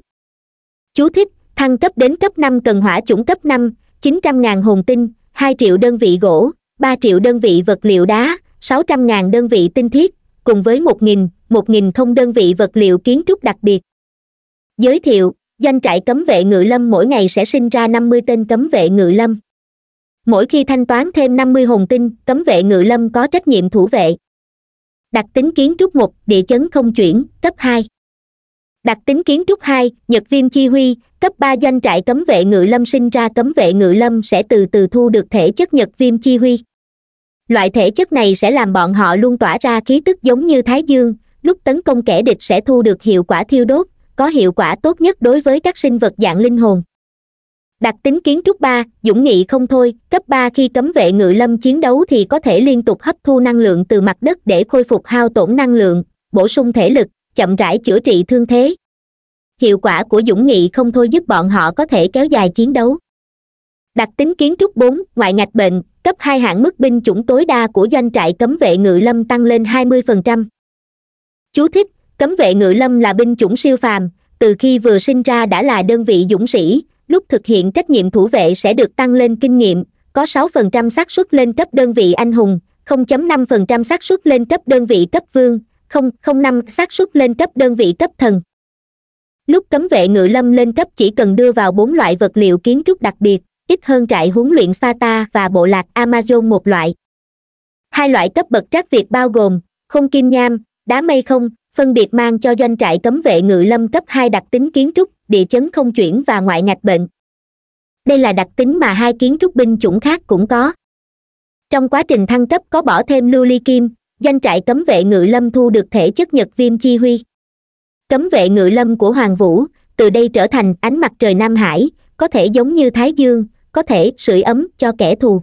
S1: chú thích thăng cấp đến cấp năm cần hỏa chủng cấp năm chín trăm ngàn hồn tinh hai triệu đơn vị gỗ ba triệu đơn vị vật liệu đá sáu trăm ngàn đơn vị tinh thiết cùng với một nghìn một nghìn không đơn vị vật liệu kiến trúc đặc biệt giới thiệu doanh trại cấm vệ ngự lâm mỗi ngày sẽ sinh ra năm mươi tên cấm vệ ngự lâm mỗi khi thanh toán thêm năm mươi hồn tinh cấm vệ ngự lâm có trách nhiệm thủ vệ đặc tính kiến trúc một địa chấn không chuyển cấp hai đặc tính kiến trúc hai nhật viêm chi huy cấp ba doanh trại cấm vệ ngự lâm sinh ra cấm vệ ngự lâm sẽ từ từ thu được thể chất nhật viêm chi huy loại thể chất này sẽ làm bọn họ luôn tỏa ra khí tức giống như thái dương lúc tấn công kẻ địch sẽ thu được hiệu quả thiêu đốt có hiệu quả tốt nhất đối với các sinh vật dạng linh hồn đặc tính kiến trúc ba dũng nghị không thôi cấp ba khi cấm vệ ngự lâm chiến đấu thì có thể liên tục hấp thu năng lượng từ mặt đất để khôi phục hao tổn năng lượng bổ sung thể lực chậm rãi chữa trị thương thế hiệu quả của dũng nghị không thôi giúp bọn họ có thể kéo dài chiến đấu đặc tính kiến trúc bốn ngoại ngạch bệnh cấp hai hạng mức binh chủng tối đa của doanh trại cấm vệ ngự lâm tăng lên 20%. Chú thích, cấm vệ ngự lâm là binh chủng siêu phàm, từ khi vừa sinh ra đã là đơn vị dũng sĩ, lúc thực hiện trách nhiệm thủ vệ sẽ được tăng lên kinh nghiệm, có 6% xác suất lên cấp đơn vị anh hùng, 0.5% xác suất lên cấp đơn vị cấp vương, 0.05 xác suất lên cấp đơn vị cấp thần. Lúc cấm vệ ngự lâm lên cấp chỉ cần đưa vào bốn loại vật liệu kiến trúc đặc biệt, ít hơn trại huấn luyện sata và bộ lạc amazon một loại hai loại cấp bậc trác việt bao gồm không kim nham đá mây không phân biệt mang cho doanh trại cấm vệ ngự lâm cấp hai đặc tính kiến trúc địa chấn không chuyển và ngoại ngạch bệnh đây là đặc tính mà hai kiến trúc binh chủng khác cũng có trong quá trình thăng cấp có bỏ thêm lưu ly kim doanh trại cấm vệ ngự lâm thu được thể chất nhật viêm chi huy cấm vệ ngự lâm của hoàng vũ từ đây trở thành ánh mặt trời nam hải có thể giống như thái dương có thể sưởi ấm cho kẻ thù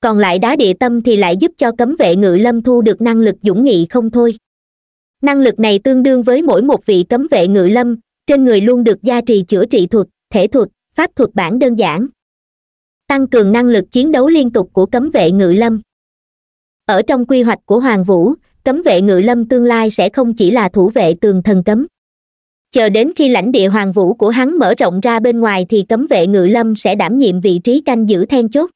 S1: còn lại đá địa tâm thì lại giúp cho cấm vệ ngự lâm thu được năng lực dũng nghị không thôi năng lực này tương đương với mỗi một vị cấm vệ ngự lâm trên người luôn được gia trì chữa trị thuật thể thuật pháp thuật bản đơn giản tăng cường năng lực chiến đấu liên tục của cấm vệ ngự lâm ở trong quy hoạch của hoàng vũ cấm vệ ngự lâm tương lai sẽ không chỉ là thủ vệ tường thần cấm chờ đến khi lãnh địa hoàng vũ của hắn mở rộng ra bên ngoài thì cấm vệ ngự lâm sẽ đảm nhiệm vị trí canh giữ then chốt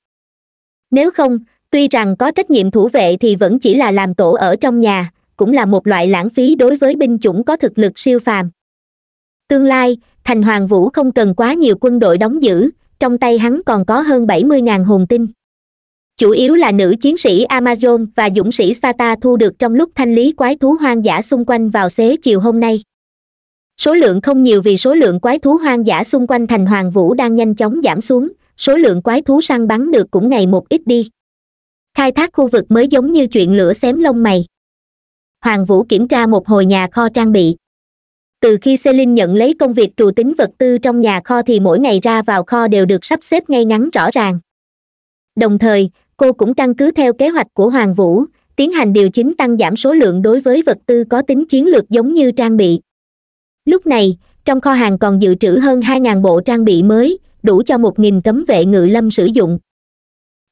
S1: nếu không tuy rằng có trách nhiệm thủ vệ thì vẫn chỉ là làm tổ ở trong nhà cũng là một loại lãng phí đối với binh chủng có thực lực siêu phàm tương lai thành hoàng vũ không cần quá nhiều quân đội đóng giữ trong tay hắn còn có hơn bảy mươi ngàn hồn tinh chủ yếu là nữ chiến sĩ amazon và dũng sĩ sata thu được trong lúc thanh lý quái thú hoang dã xung quanh vào xế chiều hôm nay số lượng không nhiều vì số lượng quái thú hoang dã xung quanh thành hoàng vũ đang nhanh chóng giảm xuống số lượng quái thú săn bắn được cũng ngày một ít đi khai thác khu vực mới giống như chuyện lửa xém lông mày hoàng vũ kiểm tra một hồi nhà kho trang bị từ khi Celine nhận lấy công việc trù tính vật tư trong nhà kho thì mỗi ngày ra vào kho đều được sắp xếp ngay ngắn rõ ràng đồng thời cô cũng căn cứ theo kế hoạch của hoàng vũ tiến hành điều chỉnh tăng giảm số lượng đối với vật tư có tính chiến lược giống như trang bị lúc này trong kho hàng còn dự trữ hơn 2.000 bộ trang bị mới đủ cho 1.000 cấm vệ ngự lâm sử dụng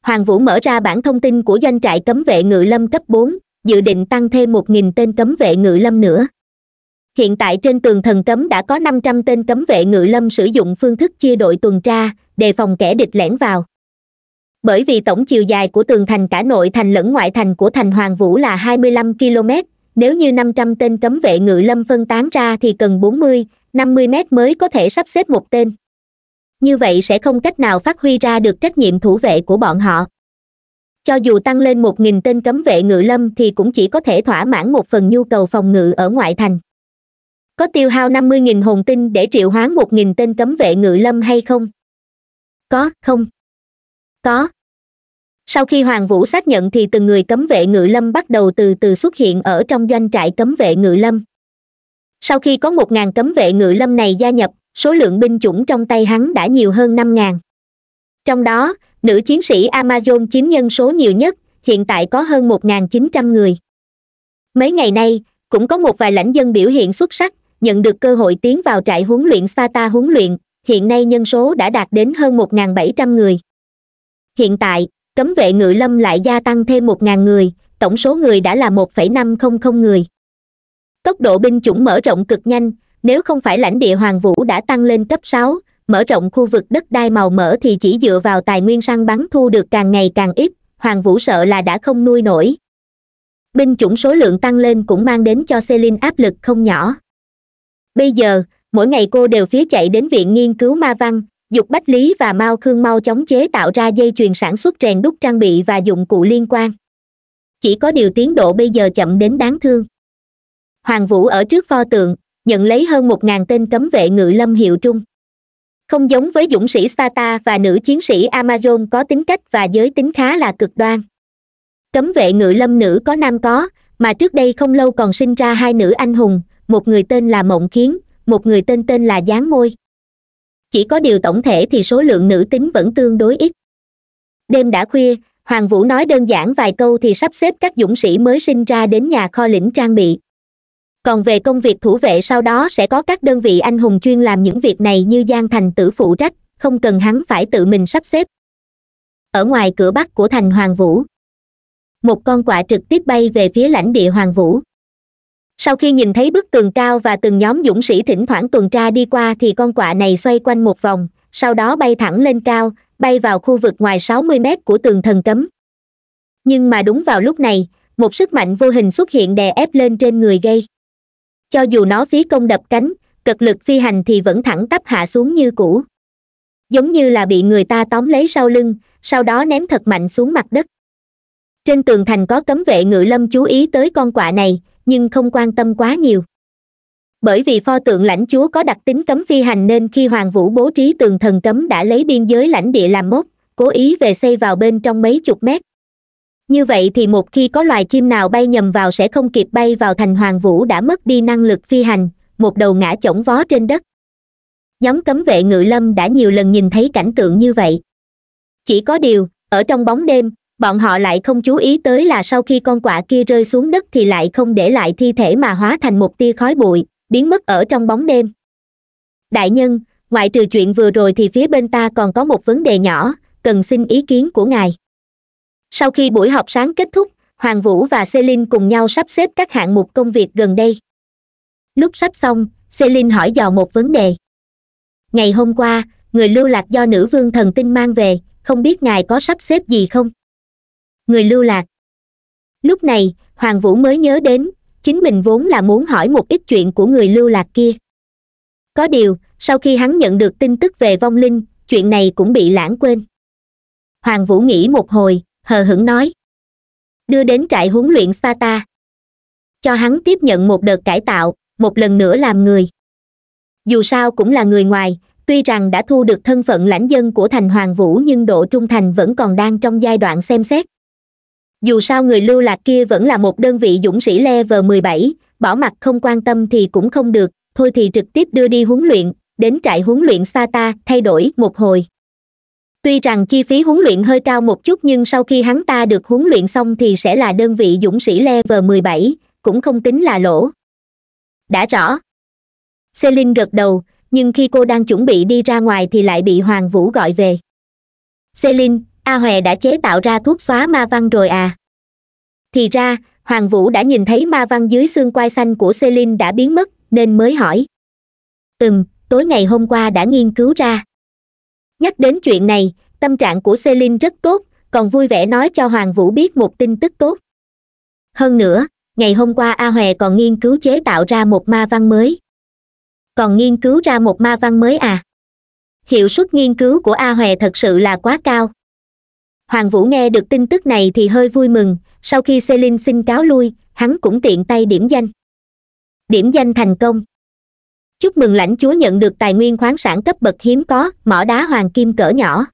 S1: hoàng vũ mở ra bản thông tin của doanh trại cấm vệ ngự lâm cấp 4, dự định tăng thêm 1.000 tên cấm vệ ngự lâm nữa hiện tại trên tường thần cấm đã có 500 tên cấm vệ ngự lâm sử dụng phương thức chia đội tuần tra đề phòng kẻ địch lẻn vào bởi vì tổng chiều dài của tường thành cả nội thành lẫn ngoại thành của thành hoàng vũ là 25 km nếu như năm trăm tên cấm vệ ngự lâm phân tán ra thì cần bốn mươi năm mươi mét mới có thể sắp xếp một tên như vậy sẽ không cách nào phát huy ra được trách nhiệm thủ vệ của bọn họ cho dù tăng lên một nghìn tên cấm vệ ngự lâm thì cũng chỉ có thể thỏa mãn một phần nhu cầu phòng ngự ở ngoại thành có tiêu hao năm mươi nghìn hồn tinh để triệu hoán một nghìn tên cấm vệ ngự lâm hay không có không có sau khi hoàng vũ xác nhận thì từng người cấm vệ ngự lâm bắt đầu từ từ xuất hiện ở trong doanh trại cấm vệ ngự lâm sau khi có một ngàn cấm vệ ngự lâm này gia nhập số lượng binh chủng trong tay hắn đã nhiều hơn năm ngàn trong đó nữ chiến sĩ amazon chiếm nhân số nhiều nhất hiện tại có hơn một ngàn chín trăm người mấy ngày nay cũng có một vài lãnh dân biểu hiện xuất sắc nhận được cơ hội tiến vào trại huấn luyện sata huấn luyện hiện nay nhân số đã đạt đến hơn một ngàn bảy trăm người hiện tại cấm vệ ngự lâm lại gia tăng thêm một ngàn người tổng số người đã là một phẩy năm không không người tốc độ binh chủng mở rộng cực nhanh nếu không phải lãnh địa hoàng vũ đã tăng lên cấp sáu mở rộng khu vực đất đai màu mỡ thì chỉ dựa vào tài nguyên săn bắn thu được càng ngày càng ít hoàng vũ sợ là đã không nuôi nổi binh chủng số lượng tăng lên cũng mang đến cho Celine áp lực không nhỏ bây giờ mỗi ngày cô đều phía chạy đến viện nghiên cứu ma văn dục bách lý và mao khương mau chóng chế tạo ra dây chuyền sản xuất rèn đúc trang bị và dụng cụ liên quan chỉ có điều tiến độ bây giờ chậm đến đáng thương hoàng vũ ở trước pho tượng nhận lấy hơn một ngàn tên cấm vệ ngự lâm hiệu trung không giống với dũng sĩ sparta và nữ chiến sĩ amazon có tính cách và giới tính khá là cực đoan cấm vệ ngự lâm nữ có nam có mà trước đây không lâu còn sinh ra hai nữ anh hùng một người tên là mộng Kiến, một người tên tên là gián môi chỉ có điều tổng thể thì số lượng nữ tính vẫn tương đối ít đêm đã khuya hoàng vũ nói đơn giản vài câu thì sắp xếp các dũng sĩ mới sinh ra đến nhà kho lĩnh trang bị còn về công việc thủ vệ sau đó sẽ có các đơn vị anh hùng chuyên làm những việc này như giang thành tử phụ trách không cần hắn phải tự mình sắp xếp ở ngoài cửa bắc của thành hoàng vũ một con quạ trực tiếp bay về phía lãnh địa hoàng vũ sau khi nhìn thấy bức tường cao và từng nhóm dũng sĩ thỉnh thoảng tuần tra đi qua thì con quạ này xoay quanh một vòng sau đó bay thẳng lên cao bay vào khu vực ngoài sáu mươi mét của tường thần cấm nhưng mà đúng vào lúc này một sức mạnh vô hình xuất hiện đè ép lên trên người gây cho dù nó phí công đập cánh cực lực phi hành thì vẫn thẳng tắp hạ xuống như cũ giống như là bị người ta tóm lấy sau lưng sau đó ném thật mạnh xuống mặt đất trên tường thành có cấm vệ ngự lâm chú ý tới con quạ này nhưng không quan tâm quá nhiều bởi vì pho tượng lãnh chúa có đặc tính cấm phi hành nên khi hoàng vũ bố trí tường thần cấm đã lấy biên giới lãnh địa làm mốc cố ý về xây vào bên trong mấy chục mét như vậy thì một khi có loài chim nào bay nhầm vào sẽ không kịp bay vào thành hoàng vũ đã mất đi năng lực phi hành một đầu ngã chổng vó trên đất nhóm cấm vệ ngự lâm đã nhiều lần nhìn thấy cảnh tượng như vậy chỉ có điều ở trong bóng đêm bọn họ lại không chú ý tới là sau khi con quạ kia rơi xuống đất thì lại không để lại thi thể mà hóa thành một tia khói bụi biến mất ở trong bóng đêm đại nhân ngoại trừ chuyện vừa rồi thì phía bên ta còn có một vấn đề nhỏ cần xin ý kiến của ngài sau khi buổi học sáng kết thúc hoàng vũ và celine cùng nhau sắp xếp các hạng mục công việc gần đây lúc sắp xong celine hỏi dò một vấn đề ngày hôm qua người lưu lạc do nữ vương thần tinh mang về không biết ngài có sắp xếp gì không người lưu lạc lúc này hoàng vũ mới nhớ đến chính mình vốn là muốn hỏi một ít chuyện của người lưu lạc kia có điều sau khi hắn nhận được tin tức về vong linh chuyện này cũng bị lãng quên hoàng vũ nghĩ một hồi hờ hững nói đưa đến trại huấn luyện sata cho hắn tiếp nhận một đợt cải tạo một lần nữa làm người dù sao cũng là người ngoài tuy rằng đã thu được thân phận lãnh dân của thành hoàng vũ nhưng độ trung thành vẫn còn đang trong giai đoạn xem xét dù sao người lưu lạc kia vẫn là một đơn vị dũng sĩ level mười bảy bỏ mặt không quan tâm thì cũng không được thôi thì trực tiếp đưa đi huấn luyện đến trại huấn luyện sata thay đổi một hồi tuy rằng chi phí huấn luyện hơi cao một chút nhưng sau khi hắn ta được huấn luyện xong thì sẽ là đơn vị dũng sĩ level mười bảy cũng không tính là lỗ đã rõ Celine gật đầu nhưng khi cô đang chuẩn bị đi ra ngoài thì lại bị hoàng vũ gọi về Celine, a hòe đã chế tạo ra thuốc xóa ma văn rồi à thì ra hoàng vũ đã nhìn thấy ma văn dưới xương quai xanh của celine đã biến mất nên mới hỏi ừm tối ngày hôm qua đã nghiên cứu ra nhắc đến chuyện này tâm trạng của celine rất tốt còn vui vẻ nói cho hoàng vũ biết một tin tức tốt hơn nữa ngày hôm qua a hòe còn nghiên cứu chế tạo ra một ma văn mới còn nghiên cứu ra một ma văn mới à hiệu suất nghiên cứu của a hòe thật sự là quá cao hoàng vũ nghe được tin tức này thì hơi vui mừng sau khi selin xin cáo lui hắn cũng tiện tay điểm danh điểm danh thành công chúc mừng lãnh chúa nhận được tài nguyên khoáng sản cấp bậc hiếm có mỏ đá hoàng kim cỡ nhỏ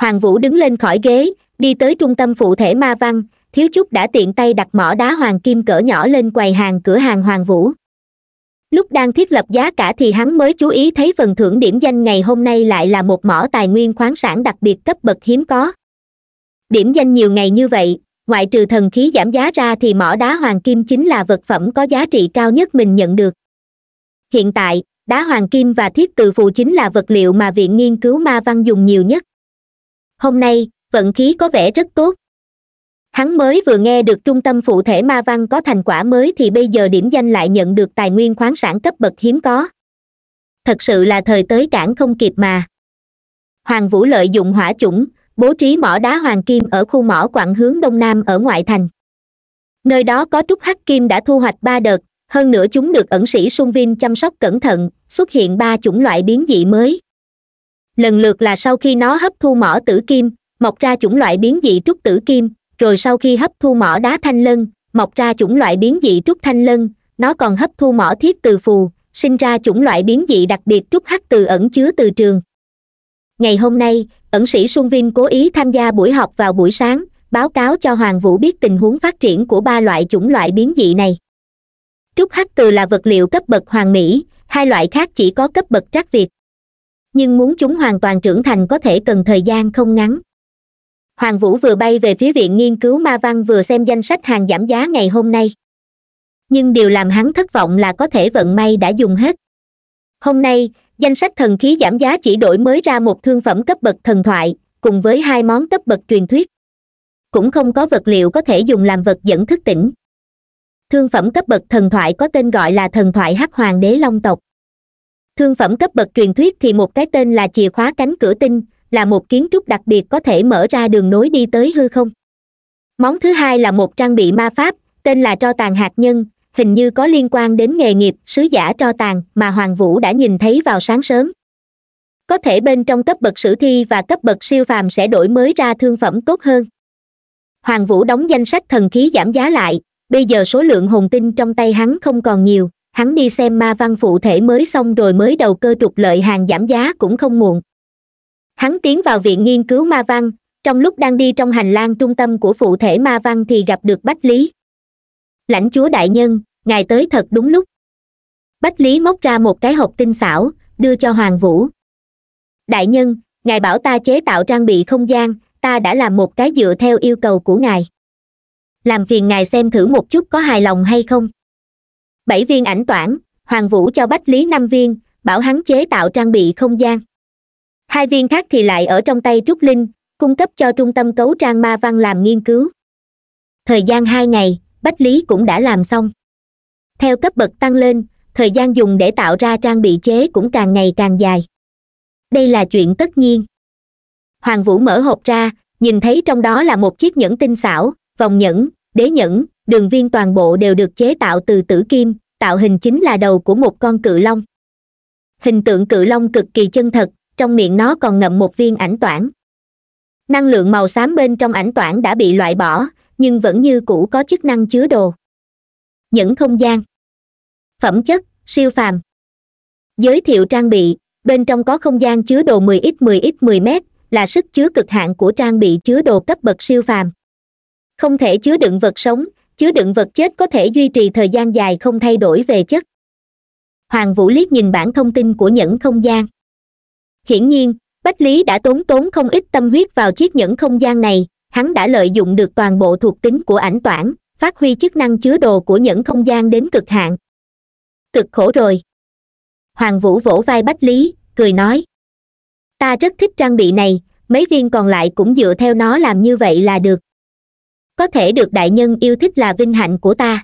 S1: hoàng vũ đứng lên khỏi ghế đi tới trung tâm phụ thể ma văn thiếu chút đã tiện tay đặt mỏ đá hoàng kim cỡ nhỏ lên quầy hàng cửa hàng hoàng vũ lúc đang thiết lập giá cả thì hắn mới chú ý thấy phần thưởng điểm danh ngày hôm nay lại là một mỏ tài nguyên khoáng sản đặc biệt cấp bậc hiếm có điểm danh nhiều ngày như vậy ngoại trừ thần khí giảm giá ra thì mỏ đá hoàng kim chính là vật phẩm có giá trị cao nhất mình nhận được hiện tại đá hoàng kim và thiết từ phù chính là vật liệu mà viện nghiên cứu ma văn dùng nhiều nhất hôm nay vận khí có vẻ rất tốt hắn mới vừa nghe được trung tâm phụ thể ma văn có thành quả mới thì bây giờ điểm danh lại nhận được tài nguyên khoáng sản cấp bậc hiếm có thật sự là thời tới cản không kịp mà hoàng vũ lợi dụng hỏa chủng bố trí mỏ đá hoàng kim ở khu mỏ quặng hướng đông nam ở ngoại thành nơi đó có trúc hắc kim đã thu hoạch ba đợt hơn nữa chúng được ẩn sĩ sung vin chăm sóc cẩn thận xuất hiện ba chủng loại biến dị mới lần lượt là sau khi nó hấp thu mỏ tử kim mọc ra chủng loại biến dị trúc tử kim rồi sau khi hấp thu mỏ đá thanh lân mọc ra chủng loại biến dị trúc thanh lân nó còn hấp thu mỏ thiết từ phù sinh ra chủng loại biến dị đặc biệt trúc hắc từ ẩn chứa từ trường ngày hôm nay ẩn sĩ xuân vin cố ý tham gia buổi học vào buổi sáng báo cáo cho hoàng vũ biết tình huống phát triển của ba loại chủng loại biến dị này trúc hắc từ là vật liệu cấp bậc hoàng mỹ hai loại khác chỉ có cấp bậc trắc việt nhưng muốn chúng hoàn toàn trưởng thành có thể cần thời gian không ngắn hoàng vũ vừa bay về phía viện nghiên cứu ma văn vừa xem danh sách hàng giảm giá ngày hôm nay nhưng điều làm hắn thất vọng là có thể vận may đã dùng hết hôm nay danh sách thần khí giảm giá chỉ đổi mới ra một thương phẩm cấp bậc thần thoại cùng với hai món cấp bậc truyền thuyết cũng không có vật liệu có thể dùng làm vật dẫn thức tỉnh thương phẩm cấp bậc thần thoại có tên gọi là thần thoại hắc hoàng đế long tộc thương phẩm cấp bậc truyền thuyết thì một cái tên là chìa khóa cánh cửa tinh là một kiến trúc đặc biệt có thể mở ra đường nối đi tới hư không món thứ hai là một trang bị ma pháp tên là tro tàn hạt nhân hình như có liên quan đến nghề nghiệp sứ giả tro tàn mà hoàng vũ đã nhìn thấy vào sáng sớm có thể bên trong cấp bậc sử thi và cấp bậc siêu phàm sẽ đổi mới ra thương phẩm tốt hơn hoàng vũ đóng danh sách thần khí giảm giá lại bây giờ số lượng hồn tinh trong tay hắn không còn nhiều hắn đi xem ma văn phụ thể mới xong rồi mới đầu cơ trục lợi hàng giảm giá cũng không muộn hắn tiến vào viện nghiên cứu ma văn trong lúc đang đi trong hành lang trung tâm của phụ thể ma văn thì gặp được bách lý lãnh chúa đại nhân ngài tới thật đúng lúc bách lý móc ra một cái hộp tinh xảo đưa cho hoàng vũ đại nhân ngài bảo ta chế tạo trang bị không gian ta đã làm một cái dựa theo yêu cầu của ngài làm phiền ngài xem thử một chút có hài lòng hay không bảy viên ảnh toản hoàng vũ cho bách lý năm viên bảo hắn chế tạo trang bị không gian hai viên khác thì lại ở trong tay trúc linh cung cấp cho trung tâm cấu trang ma văn làm nghiên cứu thời gian hai ngày bách lý cũng đã làm xong theo cấp bậc tăng lên thời gian dùng để tạo ra trang bị chế cũng càng ngày càng dài đây là chuyện tất nhiên hoàng vũ mở hộp ra nhìn thấy trong đó là một chiếc nhẫn tinh xảo vòng nhẫn đế nhẫn đường viên toàn bộ đều được chế tạo từ tử kim tạo hình chính là đầu của một con cự long hình tượng cự long cực kỳ chân thật trong miệng nó còn ngậm một viên ảnh toản năng lượng màu xám bên trong ảnh toản đã bị loại bỏ nhưng vẫn như cũ có chức năng chứa đồ những không gian phẩm chất siêu phàm giới thiệu trang bị bên trong có không gian chứa đồ 10 x 10 x 10 m là sức chứa cực hạn của trang bị chứa đồ cấp bậc siêu phàm không thể chứa đựng vật sống chứa đựng vật chết có thể duy trì thời gian dài không thay đổi về chất hoàng vũ liếc nhìn bản thông tin của nhẫn không gian hiển nhiên bách lý đã tốn tốn không ít tâm huyết vào chiếc nhẫn không gian này hắn đã lợi dụng được toàn bộ thuộc tính của ảnh toản phát huy chức năng chứa đồ của những không gian đến cực hạn cực khổ rồi hoàng vũ vỗ vai bách lý cười nói ta rất thích trang bị này mấy viên còn lại cũng dựa theo nó làm như vậy là được có thể được đại nhân yêu thích là vinh hạnh của ta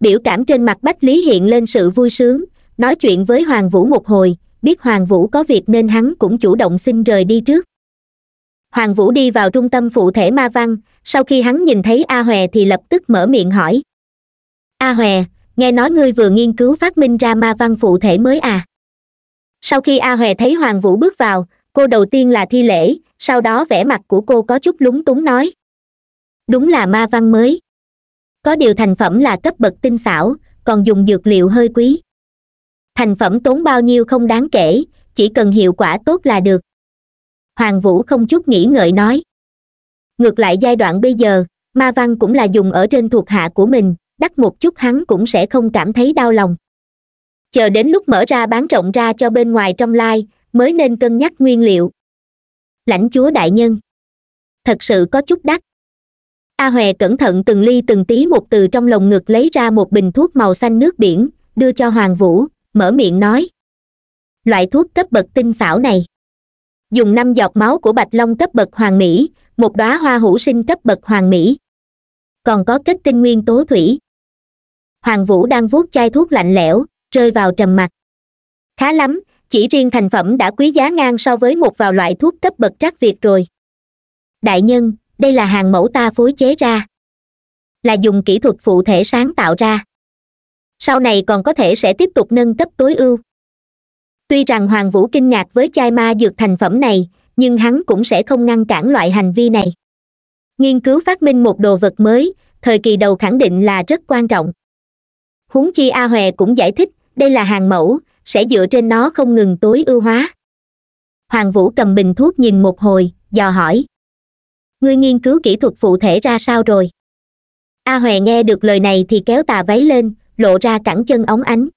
S1: biểu cảm trên mặt bách lý hiện lên sự vui sướng nói chuyện với hoàng vũ một hồi biết hoàng vũ có việc nên hắn cũng chủ động xin rời đi trước hoàng vũ đi vào trung tâm phụ thể ma văn sau khi hắn nhìn thấy a hòe thì lập tức mở miệng hỏi a hòe nghe nói ngươi vừa nghiên cứu phát minh ra ma văn phụ thể mới à sau khi a hòe thấy hoàng vũ bước vào cô đầu tiên là thi lễ sau đó vẻ mặt của cô có chút lúng túng nói đúng là ma văn mới có điều thành phẩm là cấp bậc tinh xảo còn dùng dược liệu hơi quý thành phẩm tốn bao nhiêu không đáng kể chỉ cần hiệu quả tốt là được hoàng vũ không chút nghĩ ngợi nói ngược lại giai đoạn bây giờ ma văn cũng là dùng ở trên thuộc hạ của mình đắt một chút hắn cũng sẽ không cảm thấy đau lòng chờ đến lúc mở ra bán rộng ra cho bên ngoài trong lai mới nên cân nhắc nguyên liệu lãnh chúa đại nhân thật sự có chút đắt a hòe cẩn thận từng ly từng tí một từ trong lồng ngực lấy ra một bình thuốc màu xanh nước biển đưa cho hoàng vũ mở miệng nói loại thuốc cấp bậc tinh xảo này dùng năm giọt máu của bạch long cấp bậc hoàng mỹ một đóa hoa hữu sinh cấp bậc hoàng mỹ còn có kết tinh nguyên tố thủy hoàng vũ đang vuốt chai thuốc lạnh lẽo rơi vào trầm mặc khá lắm chỉ riêng thành phẩm đã quý giá ngang so với một vào loại thuốc cấp bậc trắc việt rồi đại nhân đây là hàng mẫu ta phối chế ra là dùng kỹ thuật phụ thể sáng tạo ra sau này còn có thể sẽ tiếp tục nâng cấp tối ưu tuy rằng hoàng vũ kinh ngạc với chai ma dược thành phẩm này nhưng hắn cũng sẽ không ngăn cản loại hành vi này nghiên cứu phát minh một đồ vật mới thời kỳ đầu khẳng định là rất quan trọng huống chi a hòe cũng giải thích đây là hàng mẫu sẽ dựa trên nó không ngừng tối ưu hóa hoàng vũ cầm bình thuốc nhìn một hồi dò hỏi ngươi nghiên cứu kỹ thuật phụ thể ra sao rồi a hòe nghe được lời này thì kéo tà váy lên lộ ra cẳng chân óng ánh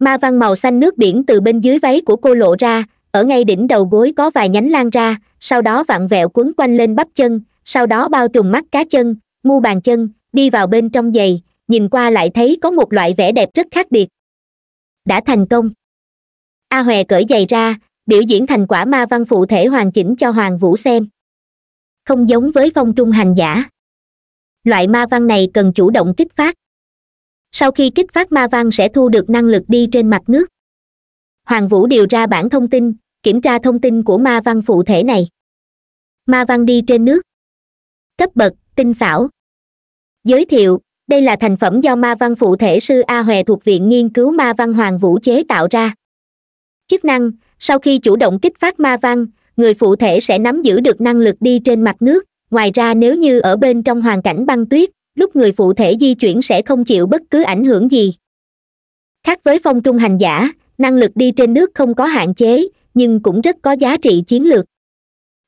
S1: ma văn màu xanh nước biển từ bên dưới váy của cô lộ ra ở ngay đỉnh đầu gối có vài nhánh lan ra sau đó vặn vẹo quấn quanh lên bắp chân sau đó bao trùm mắt cá chân mu bàn chân đi vào bên trong giày nhìn qua lại thấy có một loại vẻ đẹp rất khác biệt đã thành công a hòe cởi giày ra biểu diễn thành quả ma văn phụ thể hoàn chỉnh cho hoàng vũ xem không giống với phong trung hành giả loại ma văn này cần chủ động kích phát sau khi kích phát ma văn sẽ thu được năng lực đi trên mặt nước hoàng vũ điều ra bản thông tin kiểm tra thông tin của ma văn phụ thể này ma văn đi trên nước cấp bậc tinh xảo giới thiệu đây là thành phẩm do ma văn phụ thể sư a hòe thuộc viện nghiên cứu ma văn hoàng vũ chế tạo ra chức năng sau khi chủ động kích phát ma văn người phụ thể sẽ nắm giữ được năng lực đi trên mặt nước ngoài ra nếu như ở bên trong hoàn cảnh băng tuyết lúc người phụ thể di chuyển sẽ không chịu bất cứ ảnh hưởng gì khác với phong trung hành giả năng lực đi trên nước không có hạn chế nhưng cũng rất có giá trị chiến lược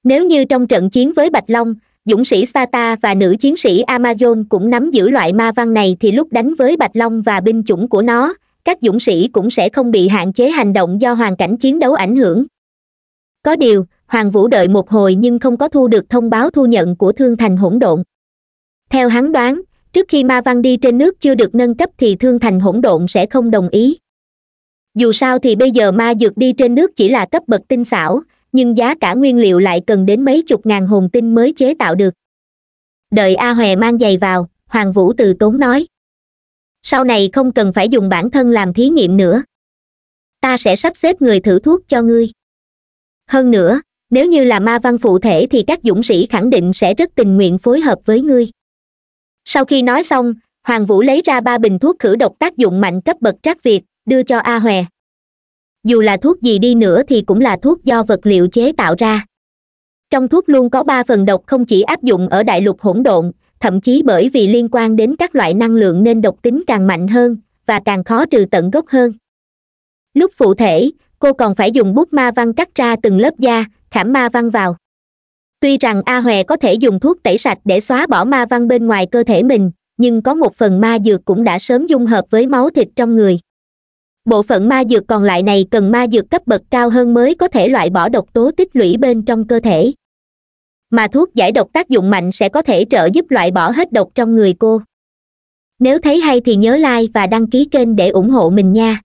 S1: nếu như trong trận chiến với bạch long dũng sĩ sata và nữ chiến sĩ amazon cũng nắm giữ loại ma văn này thì lúc đánh với bạch long và binh chủng của nó các dũng sĩ cũng sẽ không bị hạn chế hành động do hoàn cảnh chiến đấu ảnh hưởng có điều hoàng vũ đợi một hồi nhưng không có thu được thông báo thu nhận của thương thành hỗn độn theo hắn đoán trước khi ma văn đi trên nước chưa được nâng cấp thì thương thành hỗn độn sẽ không đồng ý dù sao thì bây giờ ma dược đi trên nước chỉ là cấp bậc tinh xảo nhưng giá cả nguyên liệu lại cần đến mấy chục ngàn hồn tinh mới chế tạo được đợi a hòe mang giày vào hoàng vũ từ tốn nói sau này không cần phải dùng bản thân làm thí nghiệm nữa ta sẽ sắp xếp người thử thuốc cho ngươi hơn nữa nếu như là ma văn phụ thể thì các dũng sĩ khẳng định sẽ rất tình nguyện phối hợp với ngươi sau khi nói xong hoàng vũ lấy ra ba bình thuốc khử độc tác dụng mạnh cấp bậc trác việt đưa cho a hòe dù là thuốc gì đi nữa thì cũng là thuốc do vật liệu chế tạo ra trong thuốc luôn có ba phần độc không chỉ áp dụng ở đại lục hỗn độn thậm chí bởi vì liên quan đến các loại năng lượng nên độc tính càng mạnh hơn và càng khó trừ tận gốc hơn lúc phụ thể cô còn phải dùng bút ma văn cắt ra từng lớp da khảm ma văn vào tuy rằng a hòe có thể dùng thuốc tẩy sạch để xóa bỏ ma văn bên ngoài cơ thể mình nhưng có một phần ma dược cũng đã sớm dung hợp với máu thịt trong người bộ phận ma dược còn lại này cần ma dược cấp bậc cao hơn mới có thể loại bỏ độc tố tích lũy bên trong cơ thể mà thuốc giải độc tác dụng mạnh sẽ có thể trợ giúp loại bỏ hết độc trong người cô nếu thấy hay thì nhớ like và đăng ký kênh để ủng hộ mình nha